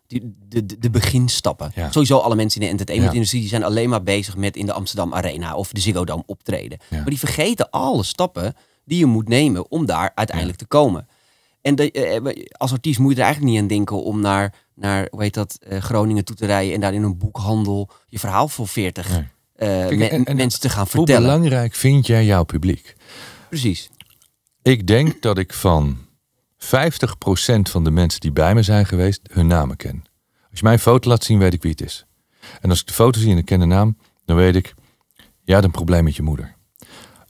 De, de, de beginstappen. Sowieso alle mensen in de entertainmentindustrie ja. zijn alleen maar bezig met in de Amsterdam Arena of de Ziggo Dome optreden. Maar die vergeten alle stappen die je moet nemen om daar uiteindelijk te komen. En eh, eh, als artiest moet je er eigenlijk niet aan denken om naar, naar hoe heet dat, Groningen toe te rijden en daar in een boekhandel je verhaal voor 40 eh, en, mensen te gaan vertellen. Hoe belangrijk vind jij jouw publiek? Precies. Ik denk dat ik van 50% van de mensen die bij me zijn geweest, hun namen ken. Als je mij een foto laat zien, weet ik wie het is. En als ik de foto zie en ik ken de naam, dan weet ik, jij had een probleem met je moeder.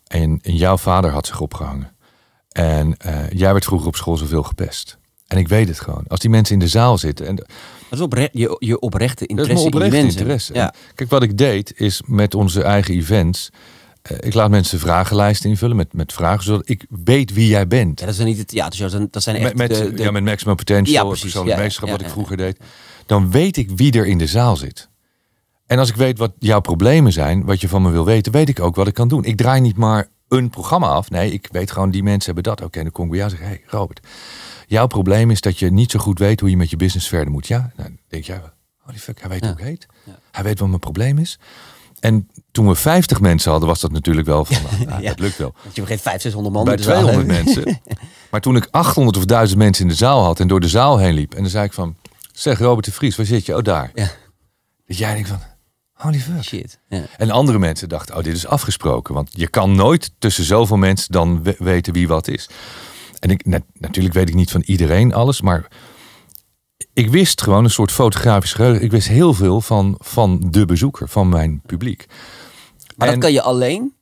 En, en jouw vader had zich opgehangen. En eh, jij werd vroeger op school zoveel gepest. En ik weet het gewoon. Als die mensen in de zaal zitten. En dat is je, je oprechte interesse dat is oprechte in interesse. Ja. Kijk, wat ik deed is met onze eigen events... Eh, ik laat mensen vragenlijsten invullen met, met vragen, zodat ik weet wie jij bent. Ja, dat, is niet het, ja, dat zijn echt met, met de, Ja, met maximum potential, ja, precies, meesterschap, wat ik vroeger deed. Dan weet ik wie er in de zaal zit. En als ik weet wat jouw problemen zijn, wat je van me wil weten, weet ik ook wat ik kan doen. Ik draai niet maar een programma af. Nee, ik weet gewoon, die mensen hebben dat. Oké, okay, dan kom ik hey Robert jouw probleem is dat je niet zo goed weet hoe je met je business verder moet. Ja, nou, denk jij, oh die fuck, hij weet ja. hoe ik heet. Ja. Hij weet wat mijn probleem is. En toen we 50 mensen hadden, was dat natuurlijk wel van, nou, ja. Nou, dat lukt wel. Want je begint 500, 600 man. Bij 200 dus mensen. Maar toen ik 800 of 1000 mensen in de zaal had en door de zaal heen liep. En dan zei ik van, zeg Robert de Vries, waar zit je? Oh, daar. Ja. Dat jij denkt van, holy fuck. Shit. Ja. En andere mensen dachten, oh, dit is afgesproken. Want je kan nooit tussen zoveel mensen dan weten wie wat is. En ik, natuurlijk weet ik niet van iedereen alles, maar ik wist gewoon een soort fotografisch geheugen. Ik wist heel veel van, van de bezoeker, van mijn publiek. Maar dat kan je alleen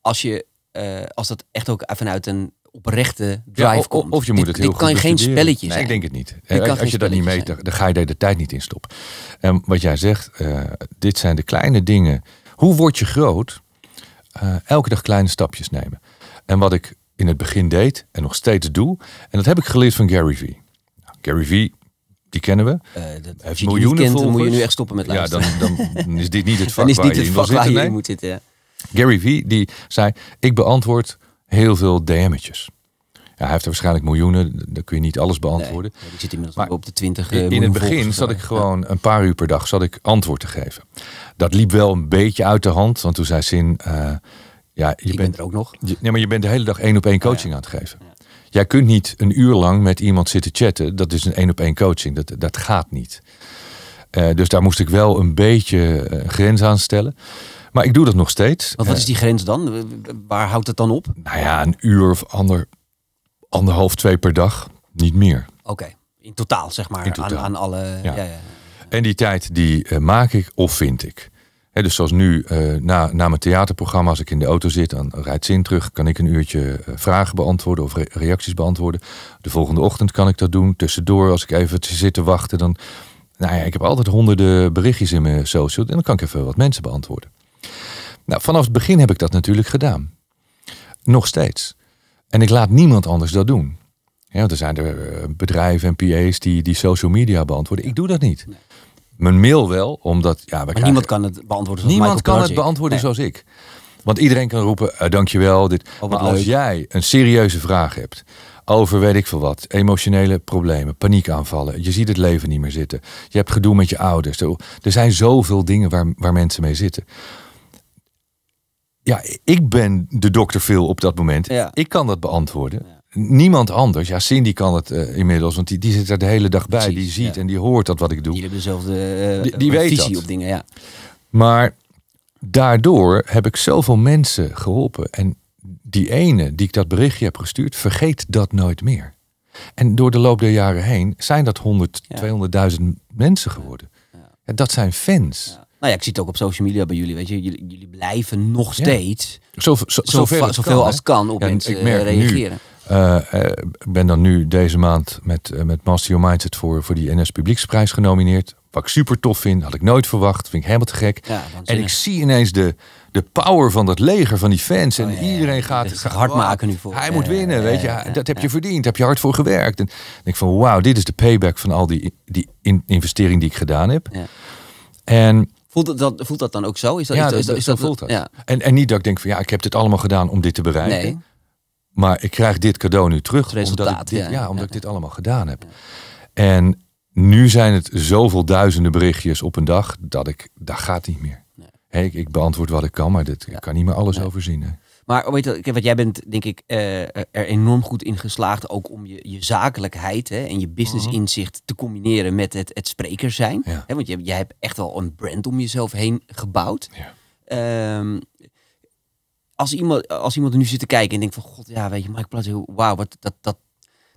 als, je, eh, als dat echt ook vanuit een oprechte drive komt. Of je moet het heel dit kan geen spelletje zijn. Nee, ik denk het niet. Eh, als je dat niet meet, dan, dan ga je daar de tijd niet in stoppen. En wat jij zegt, eh, dit zijn de kleine dingen. Hoe word je groot? elke dag kleine stapjes nemen. En wat ik in het begin deed en nog steeds doe. En dat heb ik geleerd van Gary Vee. Nou, Gary Vee, die kennen we. Uh, heeft je miljoenen kent, moet je nu echt stoppen met luisteren. Ja, dan, dan is dit niet het vak, dan is waar, je het vak waar, je, in moet zitten. Ja. Gary Vee die zei, ik beantwoord heel veel DM'tjes. hij heeft er waarschijnlijk miljoenen, dan kun je niet alles beantwoorden. zit maar op de 20 In, eh, in het begin zat ik gewoon een paar uur per dag zat ik antwoord te geven. Dat liep wel een beetje uit de hand, want toen zei Zin. Eh, ja, je bent, er ook nog. Je, nee, maar je bent de hele dag één op één oh coaching aan het geven. Jij kunt niet een uur lang met iemand zitten chatten. Dat is een één op één coaching. Dat, dat gaat niet. Eh, dus daar moest ik wel een beetje eh, grens aan stellen. Maar ik doe dat nog steeds. wat is eh, die grens dan? Waar houdt het dan op? Nou ja, een uur of ander, anderhalf, twee per dag. Niet meer. Oké, in totaal zeg maar. Aan, aan, alle... Ja. Ja, En die tijd die maak ik of vind ik dus zoals nu, eh, na, na mijn theaterprogramma, als ik in de auto zit, dan rijdt Zin terug, kan ik een uurtje eh, vragen beantwoorden of reacties beantwoorden. De volgende ochtend kan ik dat doen. Tussendoor, als ik even zit te wachten, dan. Nou ja, ik heb altijd honderden berichtjes in mijn social en dan kan ik even wat mensen beantwoorden. Nou, vanaf het begin heb ik dat natuurlijk gedaan. Nog steeds. En ik laat niemand anders dat doen. er zijn er eh, bedrijven en PA's die, die social media beantwoorden. Ik doe dat niet. Mijn mail wel, omdat... Ja, maar niemand kan het beantwoorden zoals Niemand kan het beantwoorden zoals ik. Want iedereen kan roepen, uh, dankjewel. Dit. Oh, maar als jij een serieuze vraag hebt over weet ik veel wat, emotionele problemen, paniekaanvallen, je ziet het leven niet meer zitten, je hebt gedoe met je ouders. Er zijn zoveel dingen waar, waar mensen mee zitten. Ja, ik ben de dokter veel op dat moment. Ja. Ik kan dat beantwoorden. Niemand anders. Ja, Cindy kan het eh, inmiddels, want die, die zit er de hele dag bij. die ziet en die hoort dat wat ik doe. Die hebben dezelfde uh, visie op dingen, ja. Maar daardoor heb ik zoveel mensen geholpen. En die ene die ik dat berichtje heb gestuurd, vergeet dat nooit meer. En door de loop der jaren heen zijn dat 100, 200.000 mensen geworden. dat zijn fans. Nou ja, ik zie het ook op social media bij jullie. Weet je, jullie, blijven nog steeds zoveel, zoveel, zoveel als kan op mensen eh, reageren ik eh, eh, ben dan nu deze maand met, eh, met Master Your Mindset voor, voor die NS Publieksprijs genomineerd. Wat ik super tof vind, had ik nooit verwacht. Vind ik helemaal te gek. en ik zie ineens de, de power van dat leger, van die fans. en oh, iedereen gaat het hard maken nu voor. Hij moet winnen, weet je. dat heb je verdiend, heb je hard voor gewerkt. En denk van wauw, dit is de payback van al die, die investering die ik gedaan heb. En Voelt dat, voelt dat dan ook zo? Is dat, ja, is, dat, voelt dat. Ja. En, en niet dat ik denk van ja, ik heb dit allemaal gedaan om dit te bereiken. Nee. Maar ik krijg dit cadeau nu terug. Resultaat, omdat ik dit, ja, omdat ik dit allemaal gedaan heb. En nu zijn het zoveel duizenden berichtjes op een dag dat ik, daar gaat niet meer. Nee. ik, ik, beantwoord wat ik kan, maar dit, ik kan niet meer alles overzien. Hè. Maar weet je, wat jij bent, denk ik, eh, er enorm goed in geslaagd. Ook om je, je zakelijkheid hè, en je business mhm. inzicht te combineren met het, het spreker zijn. Hè, want jij, hebt echt wel een brand om jezelf heen gebouwd. Ja. Ehm, als iemand, als iemand nu zit te kijken en denkt van god, ja, weet je, Mike Plato, wauw, wat, dat, dat,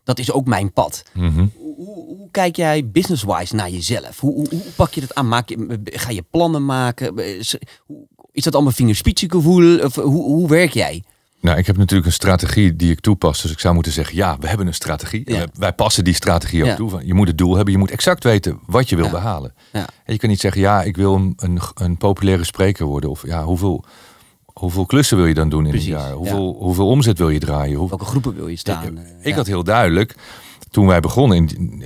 dat is ook mijn pad. Mhm. hoe, hoe, kijk jij business-wise naar jezelf? Hoe, hoe, pak je dat aan? Maak je, ga je plannen maken? Is, dat allemaal vingerspitsengevoel? Of hoe, hoe werk jij? Nou, ik heb natuurlijk een strategie die ik toepas. Dus ik zou moeten zeggen, ja, we hebben een strategie. Wij, passen die strategie ook ja. toe. Je moet het doel hebben. Je moet exact weten wat je wil behalen. En je kan niet zeggen, ja, ik wil een, een, een populaire spreker worden. Of ja, hoeveel, hoeveel klussen wil je dan doen in Precies, een jaar? Hoeveel, hoeveel omzet wil je draaien? Welke groepen wil je staan? Ik, had heel duidelijk, toen wij begonnen,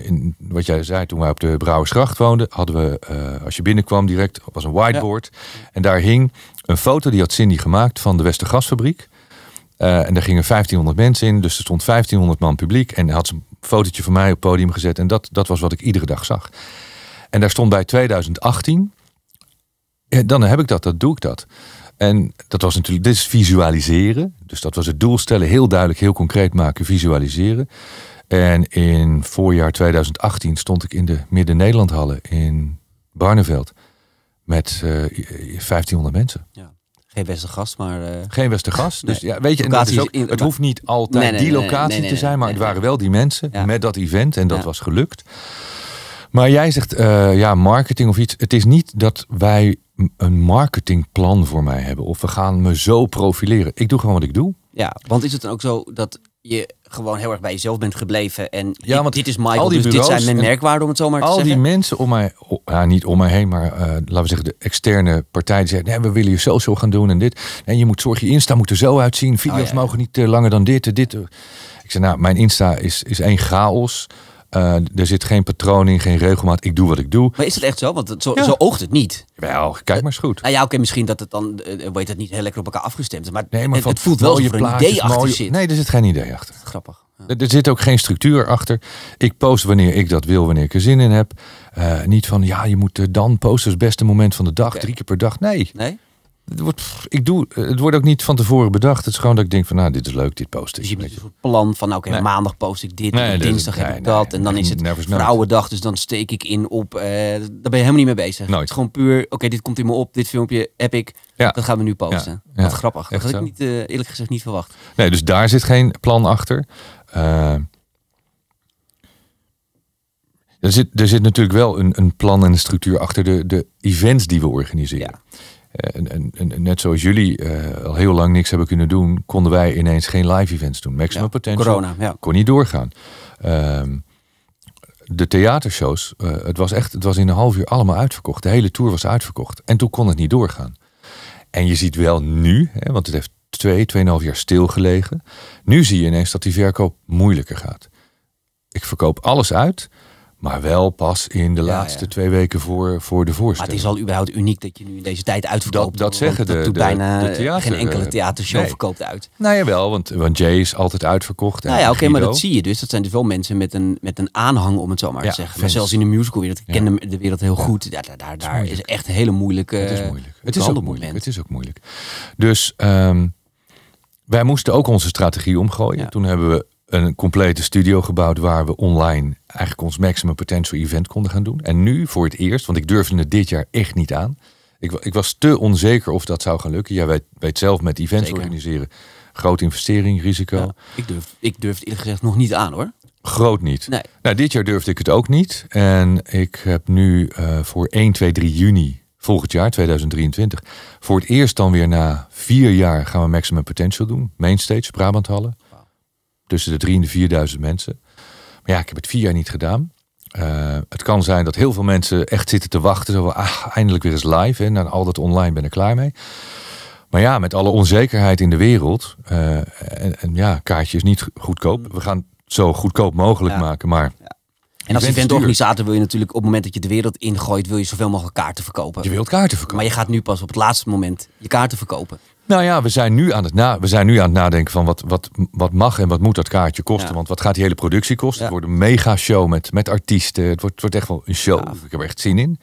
in, wat jij zei, toen wij op de Brouwersgracht woonden, hadden we, eh, als je binnenkwam direct, was een whiteboard. En daar hing een foto, die had Cindy gemaakt van de Westergasfabriek. Uh, eh, en daar gingen 1500 mensen in, dus er stond 1500 man publiek. En had ze een fotootje van mij op het podium gezet. En dat, dat was wat ik iedere dag zag. En daar stond bij 2018, ja, dan heb ik dat, dat doe ik dat. En dat was natuurlijk, dit is visualiseren. Dus dat was het doel stellen, heel duidelijk, heel concreet maken, visualiseren. En in voorjaar 2018 stond ik in de Midden-Nederland-hallen in Barneveld met 1500 eh, mensen. Ja. Geen gast, maar... Uh... Geen gast. Dus ja, weet je, het hoeft niet altijd die locatie te zijn, maar het waren wel die mensen met dat event en dat was gelukt. Maar jij zegt, eh, ja, marketing of iets. Het is niet dat wij een marketingplan voor mij hebben. Of we gaan me zo profileren. Ik doe gewoon wat ik doe. Ja, want is het dan ook zo dat je gewoon heel erg bij jezelf bent gebleven. En ja, dit, want dit is Michael, dus dit zijn mijn merkwaarden om het zo maar te al zeggen. Al die mensen om mij, ja, niet om mij heen, maar eh, laten we zeggen de externe partijen die zeggen, nee, we willen je social gaan doen en dit. En je moet zorgen, je Insta moet er zo uitzien. Video's oh mogen niet langer dan dit dit. Ik zeg nou, mijn Insta is, is één chaos. Eh, er zit geen patroon in, geen regelmaat. Ik doe wat ik doe. Maar is het echt zo? Want zo, oogt het niet. Wel, kijk maar eens goed. nou ja, oké, misschien dat het dan, eh, eh, weet het niet heel lekker op elkaar afgestemd is. Maar, nee, maar het, voelt wel je een idee achter mooie... zit. Nee, er zit geen idee achter. Grappig. Er zit ook geen structuur achter. Ik post wanneer ik dat wil, wanneer ik er zin in heb. niet van, ja, je moet dan posten als beste moment van de dag, drie keer per dag. Nee. Nee? het wordt, ik doe, het wordt ook niet van tevoren bedacht. Het is gewoon dat ik denk van, nou, dit is leuk, dit post Dus je hebt een plan van, nou, oké, maandag post ik dit, nee, dinsdag heb ik dat. en dan is het vrouwendag, dus dan steek ik in op... Eh, daar ben je helemaal niet mee bezig. Het is gewoon puur, oké, dit komt in me op, dit filmpje heb ik. Dat gaan we nu posten. Wat grappig. dat had ik niet, eh, eerlijk gezegd niet verwacht. Nee, dus daar zit geen plan achter. Eh, er, zit, er zit natuurlijk wel een, een plan en een structuur achter de, de events die we organiseren. Ja. Eh, en, en, net zoals jullie eh, al heel lang niks hebben kunnen doen, konden wij ineens geen live events doen. Maximum ja, corona, ja. kon niet doorgaan. Ehm, de theatershows, eh, het was echt, het was in een half uur allemaal uitverkocht. De hele tour was uitverkocht. En toen kon het niet doorgaan. En je ziet wel nu, hè, want het heeft twee, tweeënhalf jaar stilgelegen. Nu zie je ineens dat die verkoop moeilijker gaat. Ik verkoop alles uit. Maar wel pas in de laatste twee weken voor, voor de voorstelling. Maar het is al überhaupt uniek dat je nu in deze tijd uitverkoopt. Dat, dat zeggen de, de, bijna theater, geen enkele eh, theatershow verkoopt uit. Nou wel, want, want Jay is altijd uitverkocht. Nou ja, oké, maar dat zie je dus. Dat zijn dus wel mensen met een, met een aanhang, om het zo maar te zeggen. Maar zelfs in de musicalwereld, ik ken de wereld heel goed. daar daar, daar is, echt een hele moeilijke... Het is moeilijk. Het is ook moeilijk. Het is ook moeilijk. Dus... Ehm, wij moesten ook onze strategie omgooien. Toen hebben we een complete studio gebouwd waar we online eigenlijk ons maximum potential event konden gaan doen. En nu voor het eerst, want ik durfde het dit jaar echt niet aan. Ik, ik was te onzeker of dat zou gaan lukken. Jij weet, weet zelf met events organiseren. groot investering, risico. ik, durf, ik durf het eerlijk gezegd nog niet aan hoor. Groot niet. Nou, dit jaar durfde ik het ook niet. En ik heb nu eh, voor 1, 2, 3 juni volgend jaar, 2023, voor het eerst dan weer na vier jaar gaan we Maximum Potential doen. Mainstage, Brabant Hallen tussen de 3.000 en de 4.000 mensen. Maar ja, ik heb het vier jaar niet gedaan. Eh, het kan zijn dat heel veel mensen echt zitten te wachten. Zo van, ah, eindelijk weer eens live. En dan al dat online ben ik klaar mee. Maar ja, met alle onzekerheid in de wereld. Eh, en, en, ja, kaartje is niet goedkoop. We gaan het zo goedkoop mogelijk maken. Maar ja. En als eventorganisator wil je natuurlijk op het moment dat je de wereld ingooit, wil je zoveel mogelijk kaarten verkopen. Je wilt kaarten verkopen. Maar je gaat nu pas op het laatste moment je kaarten verkopen. Nou ja, we zijn nu aan het, we zijn nu aan het nadenken van wat, wat, wat mag en wat moet dat kaartje kosten. Want wat gaat die hele productie kosten? Het wordt een mega show met, met artiesten. Het wordt, het wordt echt wel een show. Ik heb er echt zin in.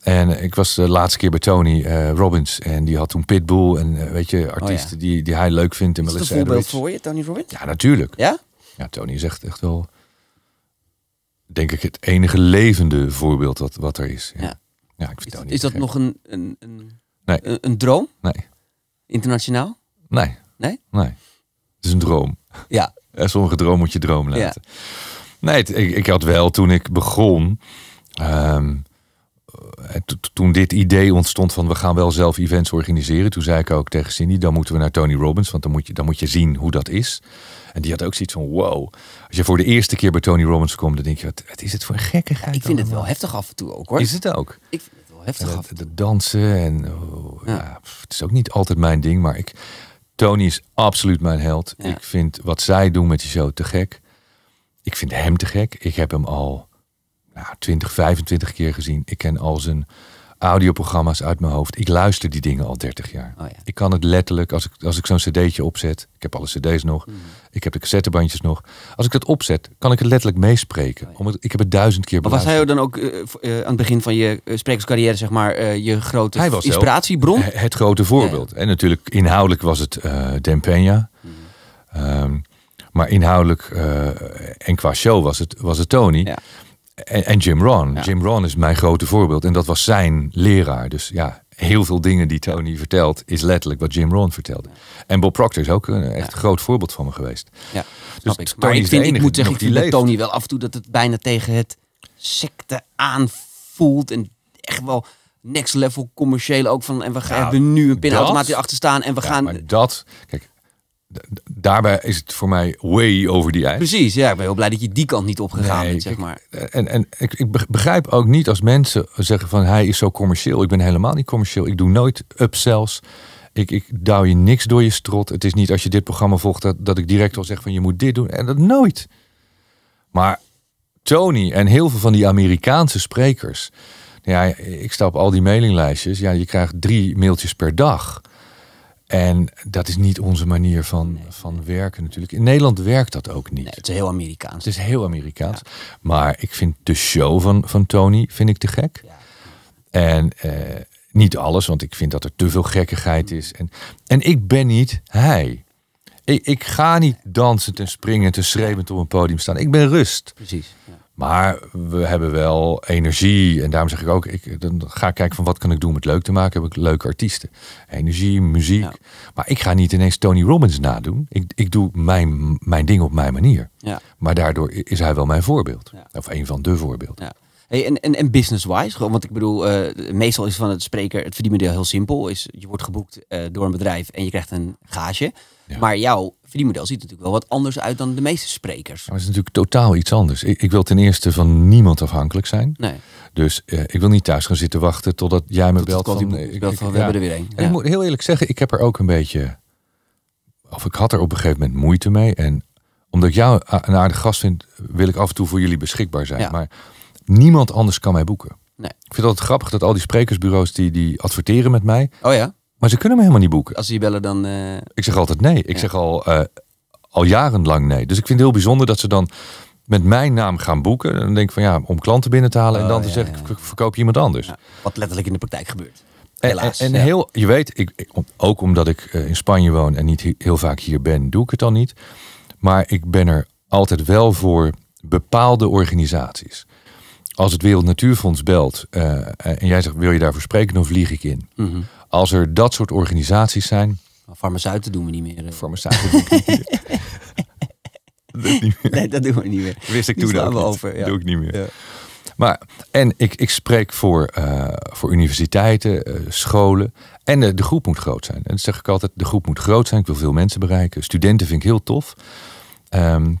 En eh, ik was de laatste keer bij Tony eh, Robbins. En die had toen Pitbull en eh, weet je, oh, artiesten die, die hij leuk vindt. is dat een voorbeeld voor je, Tony Robbins? Ja, natuurlijk. Ja? Ja, Tony is echt, wel, denk ik, het enige levende voorbeeld wat, wat er is. Ja. ja. ik vind is, is dat nog een, een, een, een, een droom? Nee. Internationaal? Nee. Nee? Nee. Het is een droom. Ja. En sommige droom moet je droom laten. Nee, ik, ik, had wel toen ik begon. Ehm, eh, toen dit idee ontstond van we gaan wel zelf events organiseren. Toen zei ik ook tegen Cindy, dan moeten we naar Tony Robbins. Want dan moet je, dan moet je zien hoe dat is. En die had ook zoiets van wow. Als je voor de eerste keer bij Tony Robbins komt, dan denk je, wat, is het voor een gekkigheid? ik vind het wel heftig af en toe ook hoor. Is het ook? heftig. Het, dansen en oh, ja. het is ook niet altijd mijn ding, maar ik, Tony is absoluut mijn held. Ik vind wat zij doen met die show te gek. Ik vind hem te gek. Ik heb hem al nou, 20, 25 keer gezien. Ik ken al zijn audioprogramma's uit mijn hoofd. Ik luister die dingen al 30 jaar. Oh ja. Ik kan het letterlijk, als ik, als ik zo'n cd'tje opzet, ik heb alle cd's nog, mhm. ik heb de cassettebandjes nog. Als ik dat opzet, kan ik het letterlijk meespreken. Oh ja. ik heb het duizend keer beluisterd. was hij dan ook eh, eh, aan het begin van je eh, sprekerscarrière, zeg maar, je grote inspiratiebron? Het, grote voorbeeld. En natuurlijk, inhoudelijk was het Dempenia. Mm. Ehm, maar inhoudelijk en qua show was het, was het Tony. En, Jim Ron. Jim Ron is mijn grote voorbeeld. En dat was zijn leraar. Dus ja, heel veel dingen die Tony vertelt, is letterlijk wat Jim Ron vertelde. En Bob Proctor is ook eh, een echt groot voorbeeld van me geweest. Ja, dus ik. Tony maar ik, vind, ik moet zeggen, ik vind Tony wel af en toe dat het bijna tegen het secte aanvoelt. En echt wel next level commercieel ook van. En we gaan, hebben nu een pinautomaat achter staan en we gaan. Maar dat, kijk, daarbij is het voor mij way over die eind. Precies, ja. Ik ben heel blij dat je die kant niet opgegaan nee, bent, zeg maar. Eh, en en ik, ik begrijp ook niet als mensen zeggen van hij is zo commercieel. Ik ben helemaal niet commercieel. Ik doe nooit upsells. Ik, ik douw je niks door je strot. Het is niet als je dit programma volgt dat, dat ik direct al zeg van je moet dit doen. En dat nooit. Maar Tony en heel veel van die Amerikaanse sprekers. Ja, ik stap op al die mailinglijstjes. Ja, je krijgt drie mailtjes per dag. En dat is niet onze manier van, van werken natuurlijk. In Nederland werkt dat ook niet. het is heel Amerikaans. Het is heel Amerikaans. Maar ik vind de show van, van Tony vind ik te gek. En eh, niet alles, want ik vind dat er te veel gekkigheid is. En, en ik ben niet hij. Ik, ik ga niet dansen en springen en schreeuwend op een podium staan. Ik ben rust. Precies. Ja. Maar we hebben wel energie. En daarom zeg ik ook, ik, dan ga ik kijken van wat kan ik doen om het leuk te maken. Heb ik leuke artiesten. Energie, muziek. Maar ik ga niet ineens Tony Robbins nadoen. Ik, ik doe mijn, mijn ding op mijn manier. Maar daardoor is hij wel mijn voorbeeld. Of een van de voorbeelden. Hey, en en, en business-wise, gewoon, want ik bedoel, eh, meestal is van het spreker het verdienmodel heel simpel. Is, je wordt geboekt eh, door een bedrijf en je krijgt een gage. Maar jouw verdienmodel ziet natuurlijk wel wat anders uit dan de meeste sprekers. Maar het is natuurlijk totaal iets anders. Ik, ik wil ten eerste van niemand afhankelijk zijn. Nee. Dus eh, ik wil niet thuis gaan zitten wachten totdat jij me belt. Van, eh, ik, we hebben er weer één. ik moet heel eerlijk zeggen, ik heb er ook een beetje... Of ik had er op een gegeven moment moeite mee. En omdat ik jou een aardig gast vind, wil ik af en toe voor jullie beschikbaar zijn. Maar niemand anders kan mij boeken. Nee. Ik vind het grappig dat al die sprekersbureaus die, die adverteren met mij. Oh ja? Maar ze kunnen me helemaal niet boeken. Als ze je bellen, dan. Eh, ik zeg altijd nee. Ik zeg al, eh, al jarenlang nee. Dus ik vind het heel bijzonder dat ze dan met mijn naam gaan boeken. Dan denk ik van ja, om klanten binnen te halen. en dan oh, ja, zeg ik, verkoop je iemand anders. wat letterlijk in de praktijk gebeurt. Helaas, en, heel, je weet, ik, ook omdat ik eh, in Spanje woon en niet heel vaak hier ben, doe ik het dan niet. Maar ik ben er altijd wel voor bepaalde organisaties. Als het Wereld Natuurfonds belt en jij zegt: wil je daarvoor spreken, dan vlieg ik in. Mm als er dat soort organisaties zijn. Farmaceuten doen we niet meer. Eh. Farmaceuten doen we niet meer. Nee, dat doen we niet meer. Wist ik toen ook. Over, Doe ik niet meer. Ja. Maar, en ik, ik spreek voor, eh, voor universiteiten, eh, scholen. En de groep moet groot zijn. En dat zeg ik altijd, de groep moet groot zijn. Ik wil veel mensen bereiken. Studenten vind ik heel tof. Ehm,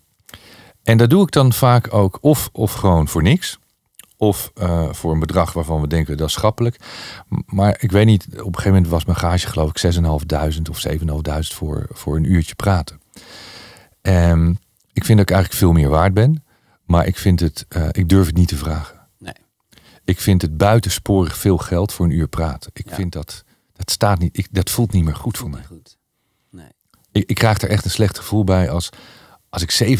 en dat doe ik dan vaak ook of, of gewoon voor niks of eh, voor een bedrag waarvan we denken dat is schappelijk. Maar ik weet niet, op een gegeven moment was mijn gage geloof ik 6.500 of 7.500 voor, voor een uurtje praten. En ehm, ik vind dat ik eigenlijk veel meer waard ben, maar ik, vind het, eh, ik durf het niet te vragen. Nee. Ik vind het buitensporig veel geld voor een uur praten. Ik vind dat, dat staat niet, ik, dat voelt niet meer goed voor mij. Nee. Ik, ik krijg er echt een slecht gevoel bij als, als ik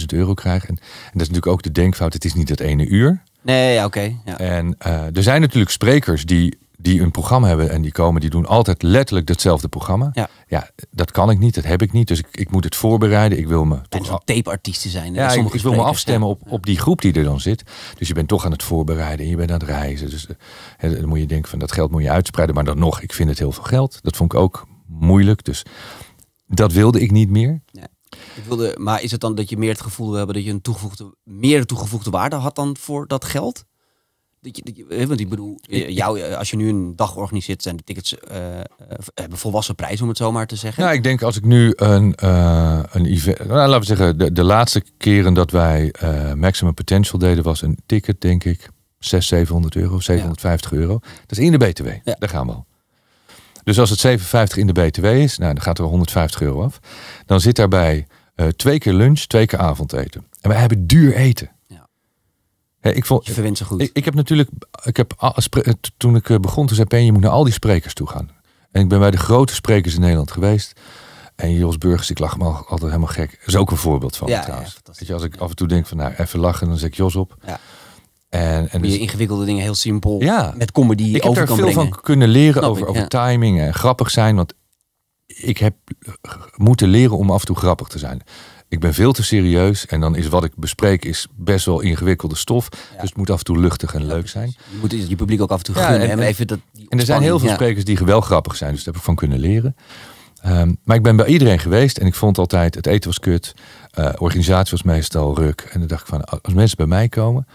7.500 euro krijg. En, en dat is natuurlijk ook de denkfout, het is niet dat ene uur. Nee, ja, oké. ja. En eh, er zijn natuurlijk sprekers die, die een programma hebben en die komen, die doen altijd letterlijk hetzelfde programma. Ja, ja dat kan ik niet, dat heb ik niet. Dus ik, ik moet het voorbereiden. Ik wil me. En toch tapeartiesten zijn. Ja, ik, ik wil me afstemmen op, op die groep die er dan zit. Dus je bent toch aan het voorbereiden en je bent aan het reizen. Dus eh, dan moet je denken van dat geld moet je uitspreiden. Maar dan nog, ik vind het heel veel geld. Dat vond ik ook moeilijk. Dus dat wilde ik niet meer. Ja maar is het dan dat je meer het gevoel wil hebben dat je een toegevoegde, meer toegevoegde waarde had dan voor dat geld? Dat je, want ik bedoel, jou, eh, als je nu een dag organiseert, zijn de tickets eh, eh, hebben volwassen prijs, om het zo maar te zeggen. Nou, ik denk als ik nu een, een event. Nou, laten we zeggen, de, de laatste keren dat wij Maximum Potential deden, was een ticket, denk ik, 600, 700 euro, 750 euro. Dat is in de BTW. Daar gaan we al. Dus als het 750 in de BTW is, nou, dan gaat er 150 euro af. Dan zit daarbij eh, twee keer lunch, twee keer avondeten. En wij hebben duur eten. Ja. ik vond, je verwint goed. Ik, ik, heb natuurlijk, ik heb, eh, eh, toen ik begon toen zei je moet naar al die sprekers toe gaan. En ik ben bij de grote sprekers in Nederland geweest. En Jos Burgers, ik lach hem altijd helemaal gek. Dat is ook een voorbeeld van ja, trouwens. Weet je, als ik af en toe denk van nou, even lachen, dan zet ik Jos op. Ja. En, en dus, je ingewikkelde dingen heel simpel ja. met comedy Ik heb er veel van kunnen leren over, over timing en grappig zijn. Want ik heb moeten leren om af en toe grappig te zijn. Ik ben veel te serieus en dan is wat ik bespreek is best wel ingewikkelde stof. Dus het moet af en toe luchtig en leuk zijn. Je moet je publiek ook af en toe gunnen. en, even dat, en er zijn heel veel sprekers die wel grappig zijn, dus daar heb ik van kunnen leren. Ehm, maar ik ben bij iedereen geweest en ik vond altijd, het eten was kut, uh, organisatie was meestal ruk. En dan dacht ik van, als mensen bij mij komen,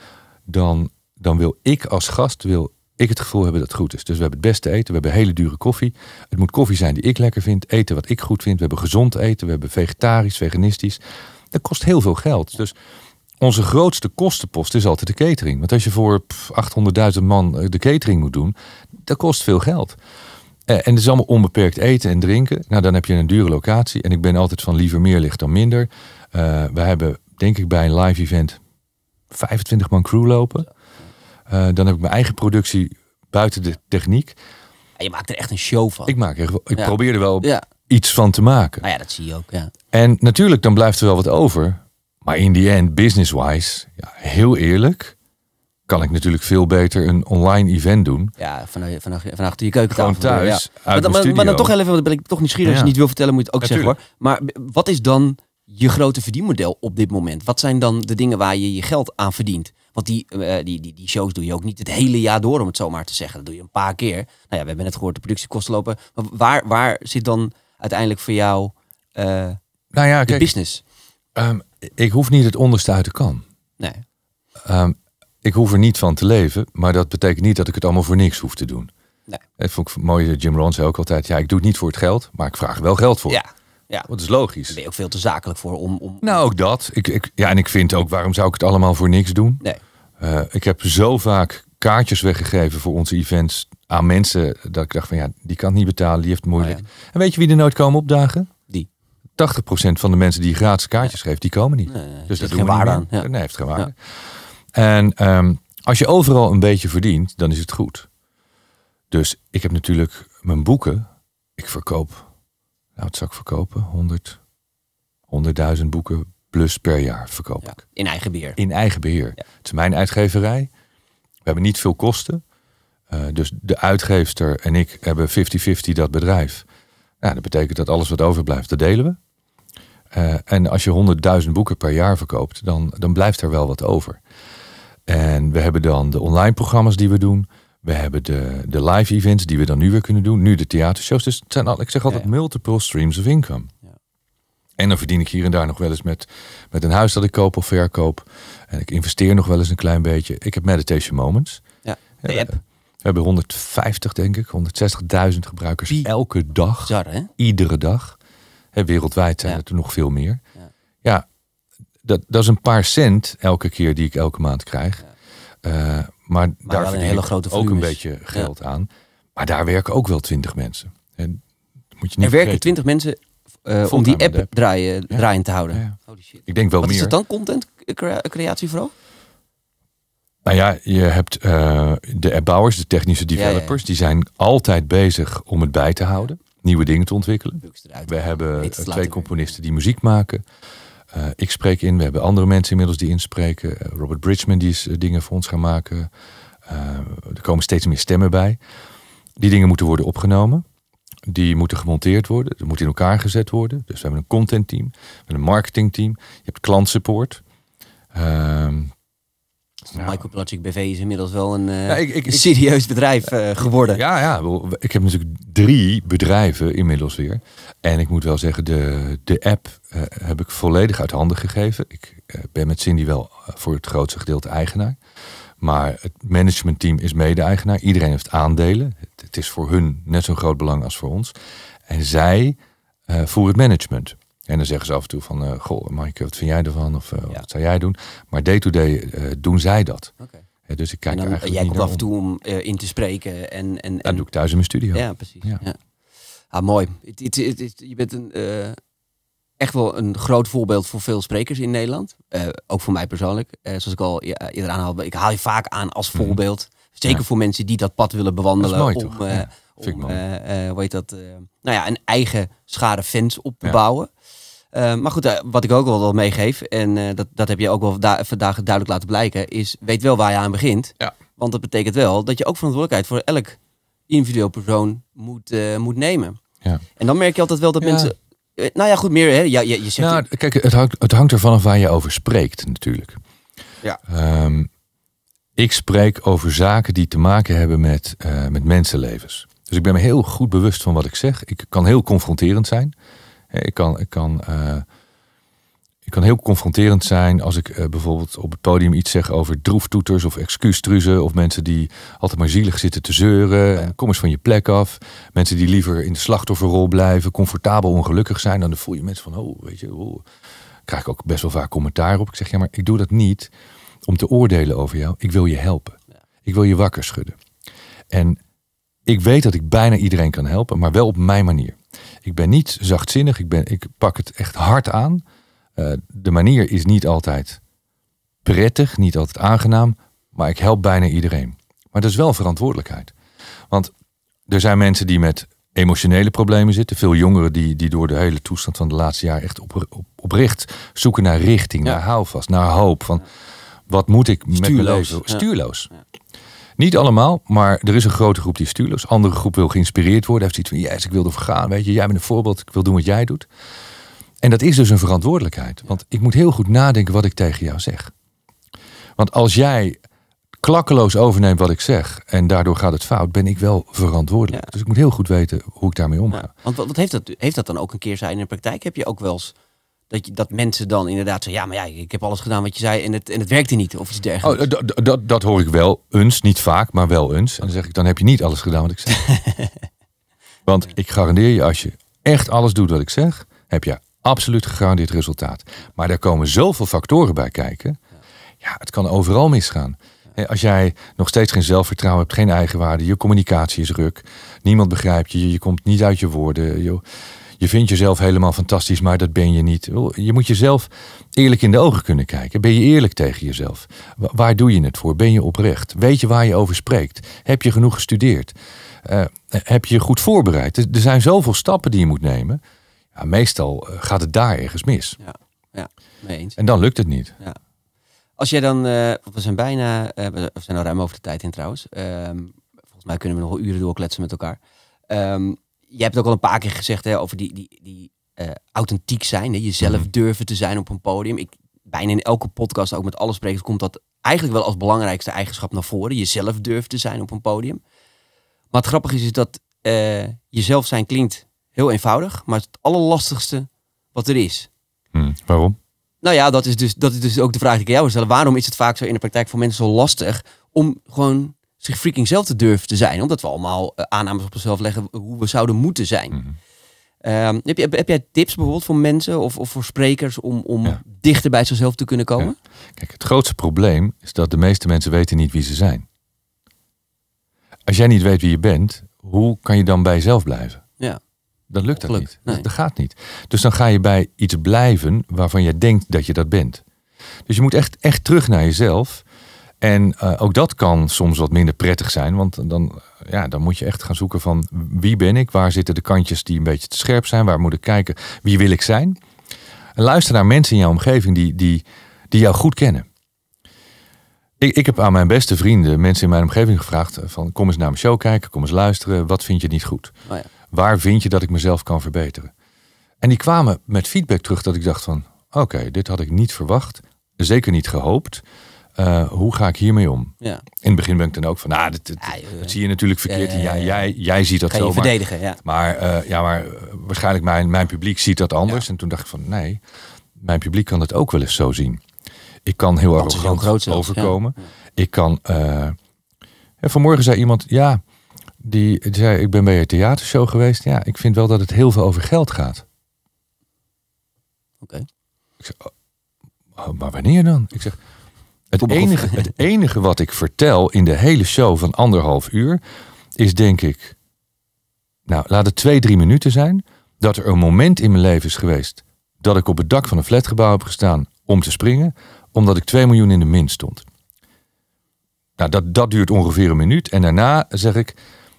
dan, dan wil ik als gast, wil ik het gevoel hebben dat het goed is. Dus we hebben het beste eten, we hebben hele dure koffie. Het moet koffie zijn die ik lekker vind, eten wat ik goed vind. We hebben gezond eten, we hebben vegetarisch, veganistisch. Dat kost heel veel geld. Dus onze grootste kostenpost is altijd de catering. Want als je voor 800.000 man eh, de catering moet doen, dat kost veel geld. Eh, en het is allemaal onbeperkt eten en drinken. Nou, dan heb je een dure locatie. En ik ben altijd van liever meer licht dan minder. Uh, we hebben, denk ik, bij een live event 25 man crew lopen. Eh, dan heb ik mijn eigen productie buiten de techniek. je maakt er echt een show van. Ik, maak ik probeer er wel iets van te maken. Nou ja, dat zie je ook. Ja. En natuurlijk, dan blijft er wel wat over. Maar in die end, business-wise, ja, heel eerlijk, kan ik natuurlijk veel beter een online event doen. Ja, vanaf, achter je keuken. Gewoon thuis, uit maar, maar, maar, dan toch even, want ben ik toch nieuwsgierig. Als je niet wil vertellen, moet je het ook zeggen hoor. Maar wat is dan je grote verdienmodel op dit moment? Wat zijn dan de dingen waar je je geld aan verdient? Want die, eh, die, die, die, shows doe je ook niet het hele jaar door, om het zo maar te zeggen. Dat doe je een paar keer. Nou ja, we hebben net gehoord, de productiekosten lopen. Maar waar, waar zit dan uiteindelijk voor jou uh, nou ja, de business? Ehm, ik hoef niet het onderste uit de kan. Nee. Ehm, ik hoef er niet van te leven, maar dat betekent niet dat ik het allemaal voor niks hoef te doen. Nee. Dat vond ik mooi, eh, Jim Rohn zei ook altijd, ja, ik doe het niet voor het geld, maar ik vraag wel geld voor. Ja. Ja. dat is logisch. Daar ben je ook veel te zakelijk voor om... om... Nou, ook dat. Ik, ik, ja, en ik vind ook, waarom zou ik het allemaal voor niks doen? Nee. Eh, ik heb zo vaak kaartjes weggegeven voor onze events aan mensen. Dat ik dacht van ja, die kan het niet betalen, die heeft het moeilijk. Oh en weet je wie er nooit komen opdagen? Die. 80% van de mensen die gratis kaartjes ja. geeft, die komen niet. Nee, dus dat doen geen we Nee, heeft geen waarde. En ehm, als je overal een beetje verdient, dan is het goed. Dus ik heb natuurlijk mijn boeken. Ik verkoop nou, het zou ik verkopen, 100, 100.000 boeken plus per jaar verkoop ik. in eigen beheer. In eigen beheer. Het is mijn uitgeverij. We hebben niet veel kosten. Eh, dus de uitgeefster en ik hebben 50-50 dat bedrijf. Nou, dat betekent dat alles wat overblijft, dat delen we. Eh, en als je 100.000 boeken per jaar verkoopt, dan, dan blijft er wel wat over. En we hebben dan de online programma's die we doen. We hebben de, de live events die we dan nu weer kunnen doen. Nu de theatershows. Dus het zijn al, ik zeg altijd multiple streams of income. Ja. En dan verdien ik hier en daar nog wel eens met, met een huis dat ik koop of verkoop. En ik investeer nog wel eens een klein beetje. Ik heb Meditation Moments. Ja, de app. We hebben 150, denk ik, 160.000 gebruikers elke dag. Iedere dag. En wereldwijd zijn het er nog veel meer. Ja, dat, dat is een paar cent elke keer die ik elke maand krijg. Ja. Eh, maar, daar een hele grote ook een beetje geld aan. Maar daar werken ook wel twintig mensen. En moet je niet er werken twintig mensen eh, om die app, app. Draaien, draaiend te houden. shit. Ik denk wel meer. Wat is het dan? Content creatie vooral? Nou ja, je hebt uh, de appbouwers, de technische developers, die zijn altijd bezig om het bij te houden. Nieuwe dingen te ontwikkelen. We hebben twee componisten die muziek maken. Eh, ik spreek in, we hebben andere mensen inmiddels die inspreken. Eh, Robert Bridgman die is eh, dingen voor ons gaan maken. er komen steeds meer stemmen bij. Die dingen moeten worden opgenomen. Die moeten gemonteerd worden. Dat moet in elkaar gezet worden. Dus we hebben een contentteam, we hebben een marketingteam. Je hebt klantsupport. Ehm, ja. BV is inmiddels wel een, eh, serieus bedrijf eh, geworden. Ja, ja, ik heb natuurlijk drie bedrijven inmiddels weer. En ik moet wel zeggen, de, de app eh, heb ik volledig uit handen gegeven. Ik ben met Cindy wel voor het grootste gedeelte eigenaar. Maar het managementteam is mede-eigenaar. Iedereen heeft aandelen. Het, het is voor hun net zo'n groot belang als voor ons. En zij voeren het management. En dan zeggen ze af en toe van, eh, goh, Mike, wat vind jij ervan? Of eh, wat zou jij doen? Maar day-to-day eh, doen zij dat. dus ik kijk dan, eigenlijk Jij komt af en toe om in te spreken. En, en, dat doe ik thuis in mijn studio. Ja, precies. Ja. Ah, mooi. je bent een, echt wel een groot voorbeeld voor veel sprekers in Nederland. ook voor mij persoonlijk. zoals ik al iedereen eerder aanhaalde, ik haal je vaak aan als mhm. voorbeeld. Zeker voor mensen die dat pad willen bewandelen. om, om Vind ik mooi. hoe heet dat? nou ja, een eigen schare fans op te bouwen. Eh, maar goed, eh, wat ik ook wel, wel meegeef, en eh, dat, dat heb je ook wel vandaag, vandaag duidelijk laten blijken, is weet wel waar je aan begint. Ja. Want dat betekent wel dat je ook verantwoordelijkheid voor elk individueel persoon moet, moet nemen. Ja. En dan merk je altijd wel dat mensen. Nou ja, goed, meer. Hè? Ja, je, je zegt nou, kijk, het hangt, het hangt ervan af waar je over spreekt, natuurlijk. Ja. Ehm, ik spreek over zaken die te maken hebben met, met mensenlevens. Dus ik ben me heel goed bewust van wat ik zeg. Ik kan heel confronterend zijn. Eh, ik kan, ik kan, eh, ik kan heel confronterend zijn als ik eh, bijvoorbeeld op het podium iets zeg over droeftoeters of excuustruzen. Of mensen die altijd maar zielig zitten te zeuren. Kom eens van je plek af. Mensen die liever in de slachtofferrol blijven, comfortabel ongelukkig zijn. Dan voel je mensen van, oh, weet je, oh. krijg ik ook best wel vaak commentaar op. Ik zeg, ja, maar ik doe dat niet om te oordelen over jou. Ik wil je helpen. Ik wil je wakker schudden. En ik weet dat ik bijna iedereen kan helpen, maar wel op mijn manier. Ik ben niet zachtzinnig, ik, ben, ik pak het echt hard aan. Eh, de manier is niet altijd prettig, niet altijd aangenaam, maar ik help bijna iedereen. Maar dat is wel verantwoordelijkheid. Want er zijn mensen die met emotionele problemen zitten. Veel jongeren die, die door de hele toestand van de laatste jaar echt op, op, oprecht zoeken naar richting, naar houvast, naar hoop. Van wat moet ik Stuurloos. met mijn leven? Stuurloos. Niet allemaal, maar er is een grote groep die stuurloos. Andere groep wil geïnspireerd worden. Heeft iets van, yes, ik wil vergaan. Weet je, jij bent een voorbeeld. Ik wil doen wat jij doet. En dat is dus een verantwoordelijkheid. Want ik moet heel goed nadenken wat ik tegen jou zeg. Want als jij klakkeloos overneemt wat ik zeg en daardoor gaat het fout, ben ik wel verantwoordelijk. Dus ik moet heel goed weten hoe ik daarmee omga. want wat heeft dat, heeft dat dan ook een keer zijn in de praktijk? Heb je ook wel eens dat, je, dat mensen dan inderdaad zo, ja, maar ja, ik heb alles gedaan wat je zei en het, en het werkte niet of iets oh, dergelijks. Oh, dat, dat hoor ik wel eens, niet vaak, maar wel eens. En dan zeg ik, dan heb je niet alles gedaan wat ik zeg Want ik garandeer je, als je echt alles doet wat ik zeg, heb je absoluut gegarandeerd resultaat. Maar daar komen zoveel factoren bij kijken. Ja, het kan overal misgaan. Als jij nog steeds geen zelfvertrouwen hebt, geen eigenwaarde, je communicatie is ruk, niemand begrijpt je, je komt niet uit je woorden. Joh je vindt jezelf helemaal fantastisch, maar dat ben je niet. Je moet jezelf eerlijk in de ogen kunnen kijken. Ben je eerlijk tegen jezelf? Waar doe je het voor? Ben je oprecht? Weet je waar je over spreekt? Heb je genoeg gestudeerd? Eh, heb je je goed voorbereid? Er zijn zoveel stappen die je moet nemen. Ja, meestal eh, gaat het daar ergens mis. Ja, ja mee eens. En dan lukt het niet. Ja. Als jij dan, eh, we zijn bijna, we zijn al ruim over de tijd in trouwens. Ehm, volgens mij kunnen we nog uren doorkletsen met elkaar. Um, je hebt het ook al een paar keer gezegd hè, over die, die, die eh, authentiek zijn. Hè, jezelf mm-hmm. durven te zijn op een podium. Ik, bijna in elke podcast, ook met alle sprekers, komt dat eigenlijk wel als belangrijkste eigenschap naar voren. Jezelf durven te zijn op een podium. Maar het grappige is, is dat eh, jezelf zijn klinkt heel eenvoudig, maar het, allerlastigste wat er is. Hmm, waarom? Nou ja, dat is, dus, dat is dus ook de vraag die ik jou wil stellen. Waarom is het vaak zo in de praktijk voor mensen zo lastig om gewoon zich freaking zelf te durven te zijn. Omdat we allemaal eh, aannames op onszelf leggen hoe we zouden moeten zijn. Mhm. Ehm, heb, je, heb, jij tips bijvoorbeeld voor mensen of, of voor sprekers om, om dichter bij zichzelf te kunnen komen? Kijk, het grootste probleem is dat de meeste mensen weten niet wie ze zijn. Als jij niet weet wie je bent, hoe kan je dan bij jezelf blijven? Ja. Dan lukt dat niet. Dat, dat, gaat niet. Dus dan ga je bij iets blijven waarvan je denkt dat je dat bent. Dus je moet echt, echt terug naar jezelf en eh, ook dat kan soms wat minder prettig zijn, want dan, ja, dan moet je echt gaan zoeken van wie ben ik, waar zitten de kantjes die een beetje te scherp zijn, waar moet ik kijken, wie wil ik zijn. En luister naar mensen in jouw omgeving die, die, die jou goed kennen. Ik, ik heb aan mijn beste vrienden, mensen in mijn omgeving gevraagd eh, van kom eens naar mijn show kijken, kom eens luisteren, wat vind je niet goed? Oh ja. Waar vind je dat ik mezelf kan verbeteren? En die kwamen met feedback terug dat ik dacht van oké, dit had ik niet verwacht, zeker niet gehoopt. Eh, hoe ga ik hiermee om? Ja. In het begin ben ik dan ook van, nou, dat eh, zie je natuurlijk verkeerd. Ja, jij, jij, jij ziet dat zo. Maar, verdedigen, ja. Maar, uh, ja, maar waarschijnlijk mijn, mijn publiek ziet dat anders. En toen dacht ik van, nee, mijn publiek kan dat ook wel eens zo zien. Ik kan heel erg arrogant overkomen. Ik kan... vanmorgen zei iemand, ja, die, zei, ik ben bij een theatershow geweest. Ja, ik vind wel dat het heel veel over geld gaat. Oké. Ik zeg, oh, maar wanneer dan? Ik zeg, het enige, het enige wat ik vertel in de hele show van anderhalf uur is denk ik, nou laat het twee, drie minuten zijn, dat er een moment in mijn leven is geweest dat ik op het dak van een flatgebouw heb gestaan om te springen, omdat ik 2 miljoen in de min stond. Nou, dat, dat duurt ongeveer een minuut. En daarna zeg ik,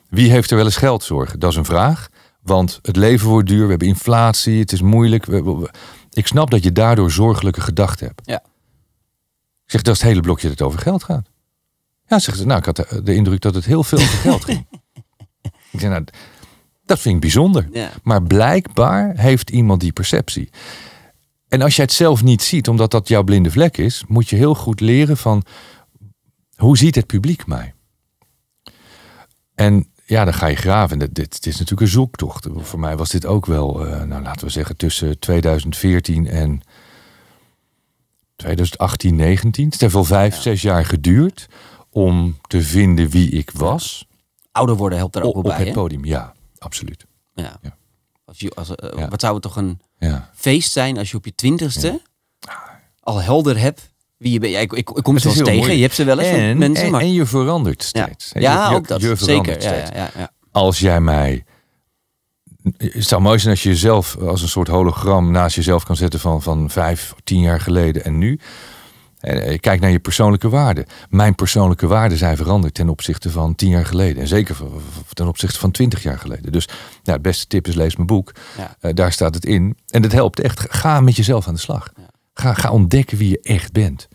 wie heeft er wel eens geldzorgen? Dat is een vraag, want het leven wordt duur, we hebben inflatie, het is moeilijk. ik snap dat je daardoor zorgelijke gedachten hebt. Ja. Zegt, dat het hele blokje dat over geld gaat. Ja, zegt ze, nou, ik had de, indruk dat het heel veel over geld ging. ik zeg, nou, dat vind ik bijzonder. Maar blijkbaar heeft iemand die perceptie. En als jij het zelf niet ziet, omdat dat jouw blinde vlek is, moet je heel goed leren van hoe ziet het publiek mij? En ja, dan ga je graven. Dit, dit, dit is natuurlijk een zoektocht. Voor mij was dit ook wel, eh, nou laten we zeggen, tussen 2014 en 2018, 19. Het heeft wel vijf, ja. zes jaar geduurd om te vinden wie ik was. Ouder worden helpt daar ook wel bij. Op het podium, ja, absoluut. Ja. Eh, ja. Wat zou het toch een feest zijn als je op je twintigste al helder hebt wie je bent. ik, kom ze wel tegen. Je hebt ze wel eens en, van mensen. En, en je verandert steeds. Ja, je, ook dat. Je zeker. Steeds. Als jij mij het zou mooi zijn als je jezelf als een soort hologram naast jezelf kan zetten van, van vijf, tien jaar geleden en nu. Eh, kijk naar je persoonlijke waarden. Mijn persoonlijke waarden zijn veranderd ten opzichte van tien jaar geleden. En zeker ten opzichte van twintig jaar geleden. Dus ja, het beste tip is lees mijn boek. Ja. Eh, daar staat het in. En dat helpt echt. Ga met jezelf aan de slag. Ga, ga ontdekken wie je echt bent.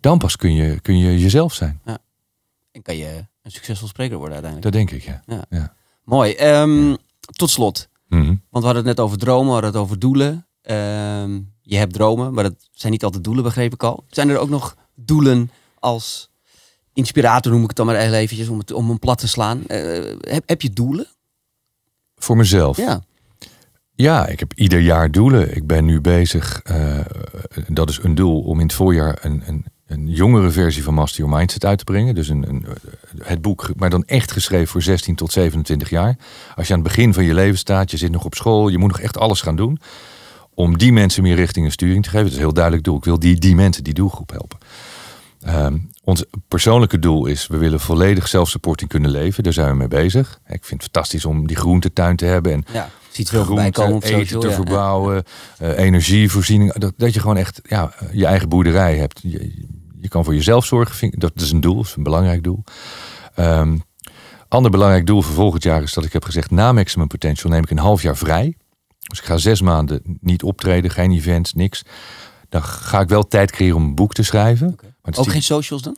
Dan pas kun je, kun je jezelf zijn. Ja. En kan je een succesvol spreker worden uiteindelijk. Dat denk ik, ja. Mooi. Um, tot slot. Mhm. Want we hadden het net over dromen, we hadden het over doelen. Ehm, je hebt dromen, maar dat zijn niet altijd doelen, begreep ik al. Zijn er ook nog doelen als inspirator, noem ik het dan maar even om, het, om een plat te slaan. Eh, heb, heb je doelen? Voor mezelf? Ja. Ja, ik heb ieder jaar doelen. Ik ben nu bezig, eh, dat is een doel, om in het voorjaar een, een een jongere versie van Master Your Mindset uit te brengen. Dus een, een, het boek, maar dan echt geschreven voor 16 tot 27 jaar. Als je aan het begin van je leven staat, je zit nog op school, je moet nog echt alles gaan doen. Om die mensen meer richting en sturing te geven. Dat is heel duidelijk doel. Ik wil die, die mensen, die doelgroep helpen. Ehm, ons persoonlijke doel is, we willen volledig zelfsupporting kunnen leven. Daar zijn we mee bezig. Ik vind het fantastisch om die groentetuin te hebben. En ja Ziet veel groente, komen eten te verbouwen, eh, energievoorziening. Dat, dat je gewoon echt ja, eh, je eigen boerderij hebt. Je, je kan voor jezelf zorgen, dat is een doel, dat is een belangrijk doel. Um, ander belangrijk doel voor volgend jaar is dat ik heb gezegd: na Maximum Potential neem ik een half jaar vrij. Dus ik ga zes maanden niet optreden, geen events, niks. Dan ga ik wel tijd creëren om een boek te schrijven. Maar Ook geen socials dan?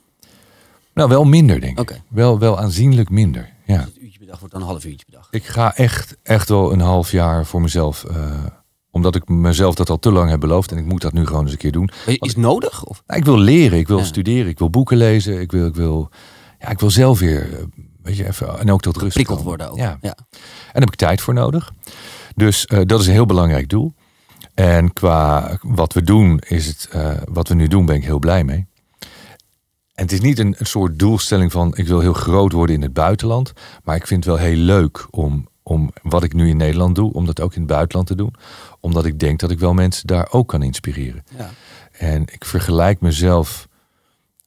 Nou, wel minder, denk ik. Wel, wel aanzienlijk minder. Ja. Dus wordt dan een half uurtje per dag. Ik ga echt, echt wel een half jaar voor mezelf. Uh, omdat ik mezelf dat al te lang heb beloofd. En ik moet dat nu gewoon eens een keer doen. Is het nodig? Of? Nou, ik wil leren, ik wil studeren, ik wil boeken lezen. Ik wil, ik wil, ja, ik wil zelf weer. Eh, weet je, even, en ook tot rust. Prikkeld worden ook. Ja. ja. En daar heb ik tijd voor nodig. Dus eh, dat is een heel belangrijk doel. En qua wat we doen, is het, wat we nu doen, ben ik heel blij mee. En het is niet een, een, soort doelstelling van ik wil heel groot worden in het buitenland. Maar ik vind het wel heel leuk om, om wat ik nu in Nederland doe, om dat ook in het buitenland te doen. Omdat ik denk dat ik wel mensen daar ook kan inspireren. Ja. En ik vergelijk mezelf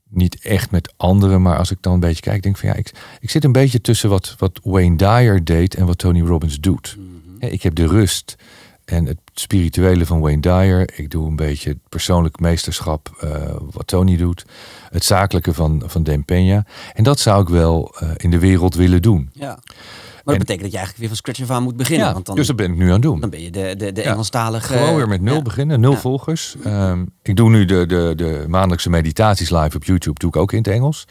niet echt met anderen. Maar als ik dan een beetje kijk, denk van ja, ik, ik zit een beetje tussen wat, wat Wayne Dyer deed en wat Tony Robbins doet. Mhm. Ik heb de rust en het spirituele van Wayne Dyer. Ik doe een beetje het persoonlijk meesterschap eh, wat Tony doet het zakelijke van, van Den Peña. En dat zou ik wel eh, in de wereld willen doen. Ja. Maar dat betekent dat je eigenlijk weer van scratch van moet beginnen. Ja, want dan, dus dat ben ik nu aan het doen. Dan ben je de, de, de Engelstalige... Ja, gewoon weer met nul beginnen, nul volgers. Ehm, ik doe nu de, de, de maandelijkse meditaties live op YouTube, doe ik ook in het Engels.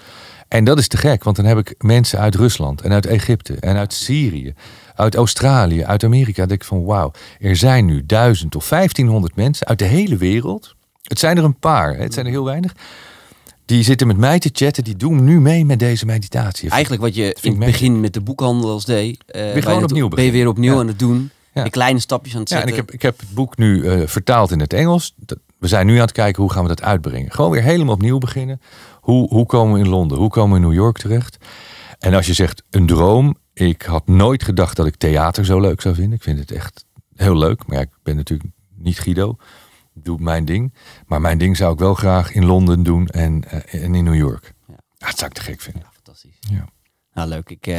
En dat is te gek, want dan heb ik mensen uit Rusland en uit Egypte en uit Syrië, uit Australië, uit Amerika. denk van wauw, er zijn nu duizend of vijftienhonderd mensen uit de hele wereld. Het zijn er een paar, het zijn er heel weinig die zitten met mij te chatten, die doen nu mee met deze meditatie. Eigenlijk wat je in het begin met de als deed. Uh, gewoon Ben je weer opnieuw aan het doen. De kleine stapjes aan het zetten. Ja, en ik, heb, ik heb het boek nu eh, vertaald in het Engels. We zijn nu aan het kijken hoe gaan we dat uitbrengen. Gewoon weer helemaal opnieuw beginnen. Hoe, hoe komen we in Londen? Hoe komen we in New York terecht? En als je zegt een droom. Ik had nooit gedacht dat ik theater zo leuk zou vinden. Ik vind het echt heel leuk. Maar ik ben natuurlijk niet Guido doe mijn ding. Maar mijn ding zou ik wel graag in Londen doen en, eh, en in New York. Ja. dat zou ik te gek vinden. Ja, fantastisch. Ja. Nou, leuk. Ik eh,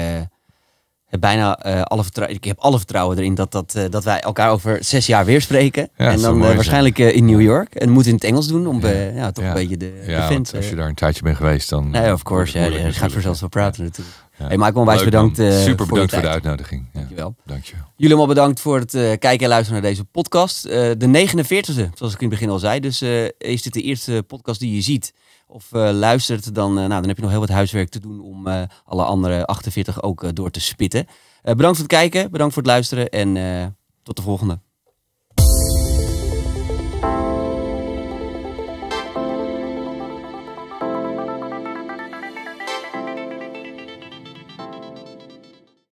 heb bijna eh, alle vertrouwen. Ik heb alle vertrouwen erin dat, dat, dat wij elkaar over zes jaar weer spreken. en dan waarschijnlijk in New York. En moet in het Engels doen om ja. toch een beetje de, ja, de Als je daar een tijdje bent geweest, dan. Nee, of course. Ja, je gaat zelfs wel praten natuurlijk. Hey Michael, onwijs bedankt. Eh, super voor bedankt voor de uitnodiging. Dankjewel. Dankjewel. Jullie allemaal bedankt voor het eh, kijken en luisteren naar deze podcast. Eh, de 49e, zoals ik in het begin al zei. Dus is dit de eerste podcast die je ziet of luistert, dan, nou, dan heb je nog heel wat huiswerk te doen om alle andere 48 ook door te spitten. bedankt voor het kijken, bedankt voor het luisteren en tot de volgende.